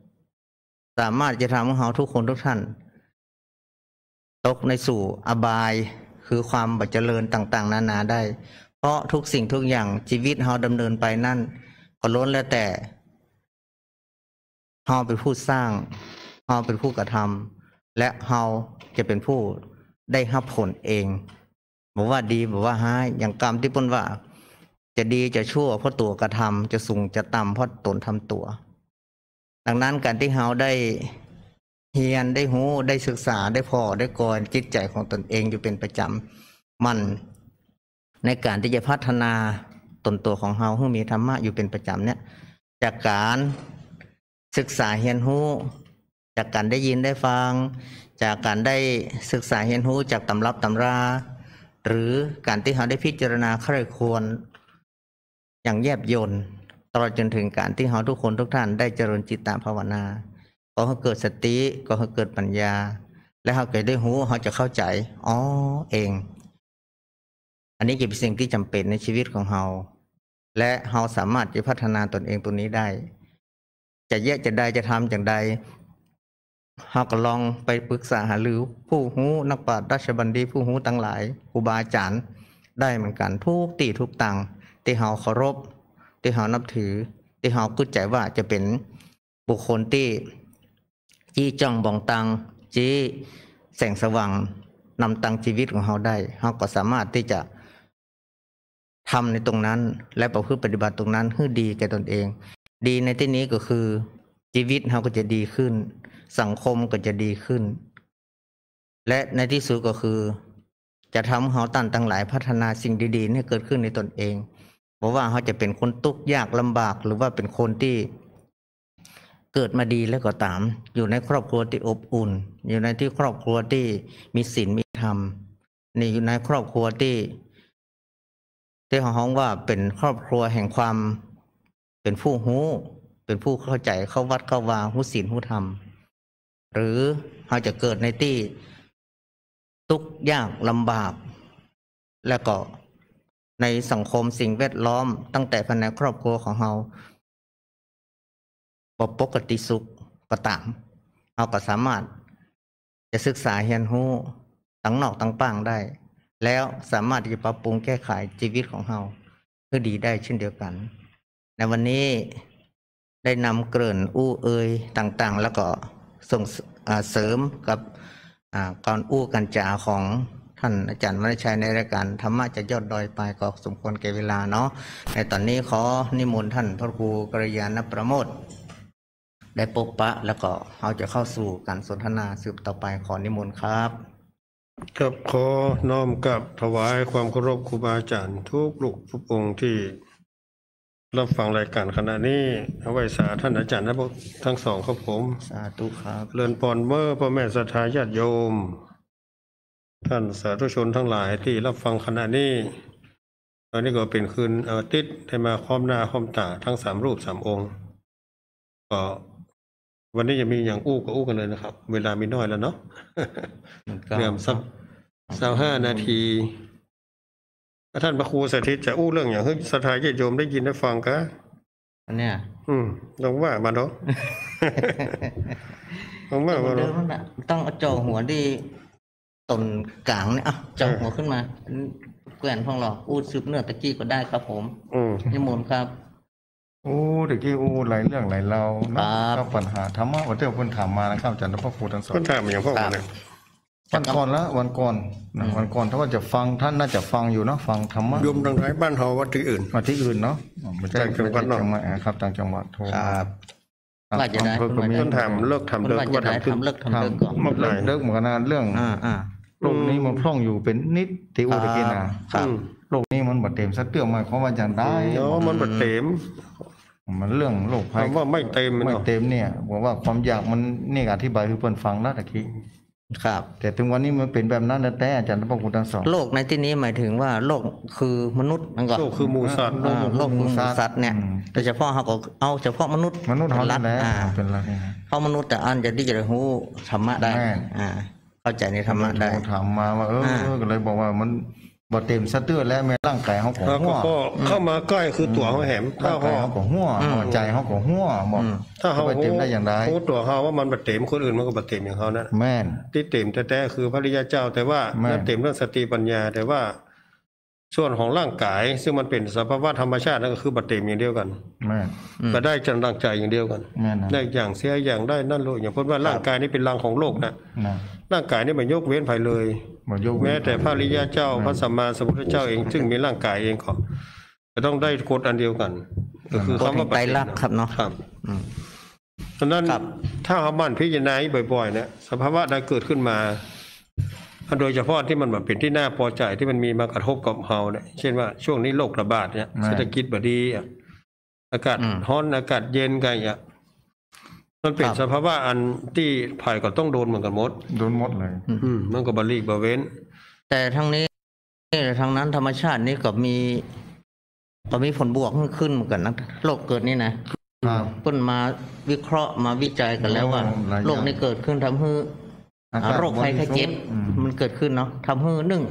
ำ สามารถจะทำให้เฮาทุกคนทุกท่าน ตกในสู่อบายคือความบัจเจริญต่างๆนานาได้ เพราะทุกสิ่งทุกอย่าง ชีวิตเฮาดำเนินไปนั่นก็ล้นแล้วแต่เฮาเป็นผู้สร้างเฮาเป็นผู้กระทำและเฮาจะเป็นผู้ได้รับผลเองบอกว่าดีบอกว่าหาย อย่างกรรมที่พูนว่า จะดีจะชั่วเพราะตัวกระทำจะสูงจะต่ำเพราะตนทำตัว ดังนั้นการที่เฮาได้เฮียนได้หูได้ศึกษาได้พอได้กอนจิตใจของตนเองอยู่เป็นประจำมันในการที่จะพัฒนาตนตัวของเฮาให้มีธรรมะอยู่เป็นประจำเนี่ย จากการศึกษาเฮียนหูจากการได้ยินได้ฟัง จากการได้ศึกษาเรียนรู้จากตำรับตำรา หรือการที่เราได้พิจารณาใครควรอย่างแยบยนตลอดจนถึงการที่เราทุกคนทุกท่านได้เจริญจิตตภาวนาก็ให้เกิดสติก็ให้เกิดปัญญา และเราเกิดได้หูเราจะเข้าใจ อ๋อเอง อันนี้ก็เป็นสิ่งที่จำเป็นในชีวิตของเราและเราสามารถจะพัฒนาตนเองตัวนี้ได้ จะแยกจะได้จะทำอย่างใดเราก็ลองไปปรึกษาหารือผู้หูนักปราชญ์ราชบัณฑิตผู้หูต่างหลายครูบาอาจารย์ได้เหมือนกัน ทุกตีทุกตังที่เฮาเคารพที่เฮานับถือที่เฮาคิ้ใจว่าจะเป็นบุคคลที่จี้จ้องบองตังจี้ แสงสว่างนำตังชีวิตของเฮาได้เฮาก็สามารถที่จะทำในตรงนั้นและประพฤติปฏิบัติตรงนั้นให้ดีแก่ตนเอง ดีในที่นี้ก็คือชีวิตเฮาก็จะดีขึ้นสังคมก็จะดีขึ้น และในที่สุดก็คือ จะทำเขาตันต่างหลายพัฒนาสิ่งดีๆ ให้เกิดขึ้นในตนเอง เพราะว่าเขาจะเป็นคนตุกยากลำบากหรือว่าเป็นคนที่ เกิดมาดีแล้วก็ตาม อยู่ในครอบครัวที่อบอุ่น อยู่ในที่ครอบครัวที่มีศีลมีธรรม นี่อยู่ในครอบครัวที่ ที่ห้องว่าเป็นครอบครัวแห่งความ เป็นผู้หู้ เป็นผู้เข้าใจเข้าวัดเข้าวาหู้ศีลหู้ธรรมหรือเราจะเกิดในที่ ทุกข์ยากลำบาก และก็ในสังคมสิ่งแวดล้อมตั้งแต่ภายในครอบครัวของเราปกติสุขก็ตามเราก็สามารถจะศึกษาเรียนรู้ตั้งนอกตั้งป่างได้ แล้วสามารถที่จะปรับปรุงแก้ไขชีวิตของเราเพื่อดีได้เช่นเดียวกัน ในวันนี้ได้นำเกริ่นอู้เอยต่างๆ แล้วก็ส่งเสริมกับการอู้กันจ่าของท่านอาจารย์มรชัยในรายการธรรมะจะยอดดอยไปก็สมควรแก่เวลาเนาะในตอนนี้ขอนิมนต์ท่านพระครูกรยานประโมทได้ปกปะแล้วก็เราจะเข้าสู่การสนทนาสืบต่อไปขอนิมนต์ครับกับ ขอน้อมกับถวายความเคารพครูบาอาจารย์ทุกลูกทุกองค์ที่รับฟังรายการขณะนี้เอาไว้สาท่านอาจารย์นะพวกทั้งสองครับผม สาธุครับ เริปอนเมื่อพ่อแม่สรัทธาญาติโยม ท่านสาธุชนทั้งหลายที่รับฟังขณะนี้ตอนนี้ก็เป็นคืนอาทิตย์ได้มาค้อมหน้าค้อมตาทั้งสามรูปสามองค์ ก็วันนี้จะมีอย่างอู้กับอู้กันเลยนะครับ เวลามีน้อยแล้วเนาะ เรี่มสักสักห้านาทีท่านพระครูสถิตจะอู้เรื่องอย่างให้สถาญาติโยมได้ยินได้ฟังกะอันเนี้ยอืมลองว่ามาเนาะลองว่ามาเนาะต้องเอาจ่อหัวดีตนกลางเนี่ยอจ่อหัวขึ้นมาแกวนพองหลอกอู้ซึบเนื้อตะกี้ก็ได้ครับผม อืมนิมนต์ครับโอ้ตะกี้อู้หลาย เรื่องหลายเรานะครับปัญหาธรรมะวันเที่ยวคนถามมานะครับอาจารย์พระครูทั้งสองคนถามอย่างพวกนี้วันก่อนแล้ววันก่อนวันก่อนถ้าว่าจะฟังท่านน่าจะฟังอยู่เนาะฟังธรรมะยมทางไหนบ้านเฮาวัดที่อื่นวัดที่อื่นเนาะไม่ใช่จังหวัดนาะครับจังหวัดโทรครับว่าจะได้ต้นทำเลิกทำเลิกว่าทำขึ้นเลิกทำเลิกก่อนเลิกเหมือนกันเรื่องโลกนี้มันพร่องอยู่เป็นนิดติอุตกินาโลกนี้มันบดเต็มสักเตื้อมาเพราะว่าอย่างได้เนาะมันบดเต็ม มันเรื่องโลกภัยว่าไม่เต็มไม่เต็มเนี่ยบอกว่าความอยากมันนี่อธิบายคือเพื่อนฟังนะตะกี้ครับแต่ถึงวันนี้มันเป็นแบบนั้นแล้วแต่อาจารย์พระคุณทั้งสองโลกในที่นี้หมายถึงว่าโลกคือมนุษย์นั่นก็โลกคือมูสัตว์โลกมูสัตว์เนี่ยแต่เฉพาะเขาก็เอาเฉพาะมนุษย์มนุษย์เขาลัดเป็นละเพราะมนุษย์แต่อันจะที่จะรู้ธรรมะได้ อ่าเข้าใจในธรรมะได้ถามมาว่าเออก็เลยบอกว่ามันบ่เต็มสะเตือแล้วแม่ร่างกายเขาก็หัวเข้ามาใกล้คือตัวเขาแหมร่างกายเขากหัวหัว ใจเขาก็หัวบกถ้าเขาเต็มได้อย่างไรตัวเขาว่ามันบ่เต็มคนอื่นมันก็บ่เต็มอย่างเขานะแม่นที่เต็มแต่แต่คือพระริยาเจ้าแต่ว่าันเต็มเรื่องสติปัญญา แต่ว่า ส่วนของร่างกาย ซึ่งมันเป็นสภาวะธรรมชาตินั่นก็คือบ่เต็มอย่างเดียวกันแม่แต่ได้จันร่างใจอย่างเดียวกันได้อย่างเสียอย่างได้นั่นโลกอย่างพูดว่าร่างกายนี่เป็นรังของโลกนะร่างกายนี่มันยกเว้นไปเลยมันยกแม้แต่พระริยาเจ้า พระสัมมาสัมพุทธเจ้าเอง ซึ่งมีร่างกายเองก็จะต้องได้กฎอันเดียวกัน ก็คือคำว่าไตรลักษณ์ครับเนาะครับะนั้นถ้าเอามันพิจารณาบ่อยๆเนี่ยสภาวะใดเกิดขึ้นมาโดยเฉพาะที่มันแบบเป็นที่น่าพอใจที่มันมีมากระทบกับเฮาเนี่ยเช่นว่าช่วงนี้โรคระบาดเนี่ยเศรษฐกิจบดีอากาศร้อนอากาศเย็นกันอย่ามันเป็นสภาวะอันที่ภั่ก็ต้องโดนเหมือนกันหมด โดนหมดเลยมันก็บาลีกบาเวนแต่ทั้งนี้ นี่ทั้งนั้น ธรรมชาตินี่ก็มีก็มีผลบวกขึ้นเหมือนกันนะโลกเกิดนี่นะเพินมาวิเคราะห์มาวิจัยกันแล้วว่า โลกนี้เกิดขึ้นทำให้โรคภัยไข้เจ็บมันเกิดขึ้นเนาะทำให้หนึ่ง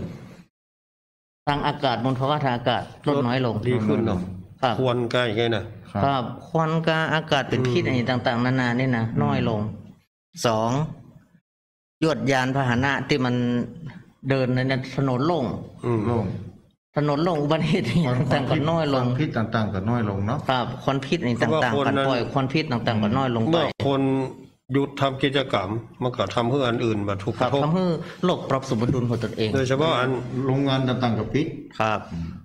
ทางอากาศมลภาวะทางอากาศลดน้อยลงดีขึ้นเนาะควนกาอย่างไงนะครับควนกาอากาศเป็นพิษอะไรต่าง ๆนานา เนี่ยนะน้อยลง สองยวดยานพาหนะที่มันเดินในถนนโล่ง ถนนลงอุบัติเหตุต่างๆก็น้อยลงควันพิษต่างๆก็น้อยลงเนาะครับควันพิษต่างๆก็นปล่อย ควันพิษต่างๆก็น้อยลงไปเมื่อคนหยุดทำกิจกรรมมันก็ทำเพื่ออันอื่นมาทุกกระท์ทำื่อโลกปรับสมดุลของตนเองโดยเฉพาะอันโรงงานต่างๆกับปิด ครับ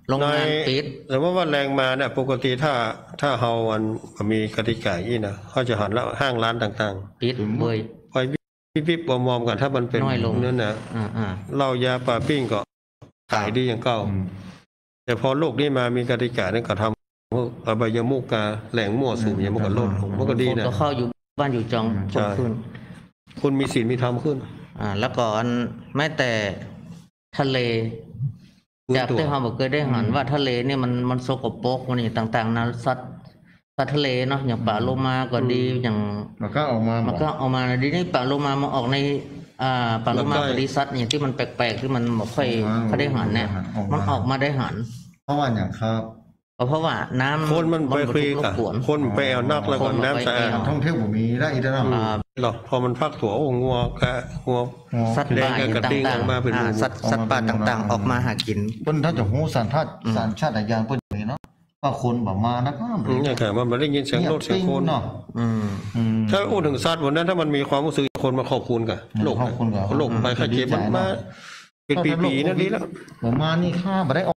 โรงงานปิดสมมติว่าแรงมาเนี่ยปกติถ้าถ้าเฮาอันมีกติกาอีนะเขาจะหันแล้วห้างร้านต่างๆปิดเบยไปปิ๊บๆมอมกัน ถ้ามันเป็นนั่นนะเหล่ายาปลาปิ้งก็ขายดีอย่างเก่าแต่พอโลกนี้มามีกติกาเนี่ยก็ทำอบายมุกกาแหล่งมั่วสุมยมุกกาลดลงมันก็ดีนะบ้านอยู่จองคนขึ้นคุณมีศีลมีธรรมขึ้น อ่า แล้วก่อนแม้แต่ทะเลจากที่เวาบอกเคยได้หันว่าทะเลเนี่ยมันมันโสกปรกมันอย่างต่างๆนะสัตว์สัตว์ทะเลเนาะอย่างป่าโลมาก็ดีอย่างมันก็ออกมามันก็ออกมาดีนี่ป่าโลมามาออกใน อ่าป่าโลมาปริสัตอย่างที่มันแปลกๆที่มันไม่ค่อยเขาได้หันเนี่ย มันออกมาได้หัน เพราะว่าอย่างครับเพราะว่าน้ำคนมันไปคุยกับคนไปเอานอกแล้วก็น้ำสะอาด ท่องเที่ยวผมมีได้อีกแล้วหรอพอมันพักถั่วงัวกะงัว สัตว์ป่าต่างๆสัตว์สัตว์ป่าต่าง ๆ ออกมาหากินเพิ่นท่านจะหูสันทัดสันชาติยานเพิ่นเนาะว่าคนแบบมานะก็เนี่ยค่ะมันไมได้ยินเสียงรถเสียงคนเนาะถ้าอู้ถึงสัตว์วันนั้นถ้ามันมีความรู้สึกคนมาขอบคุณกับโลกขอบคุณกับโลกไปขเี็บมันมาเป็นปีๆนั่นนี่แล้วมานี่ข้าม่ได้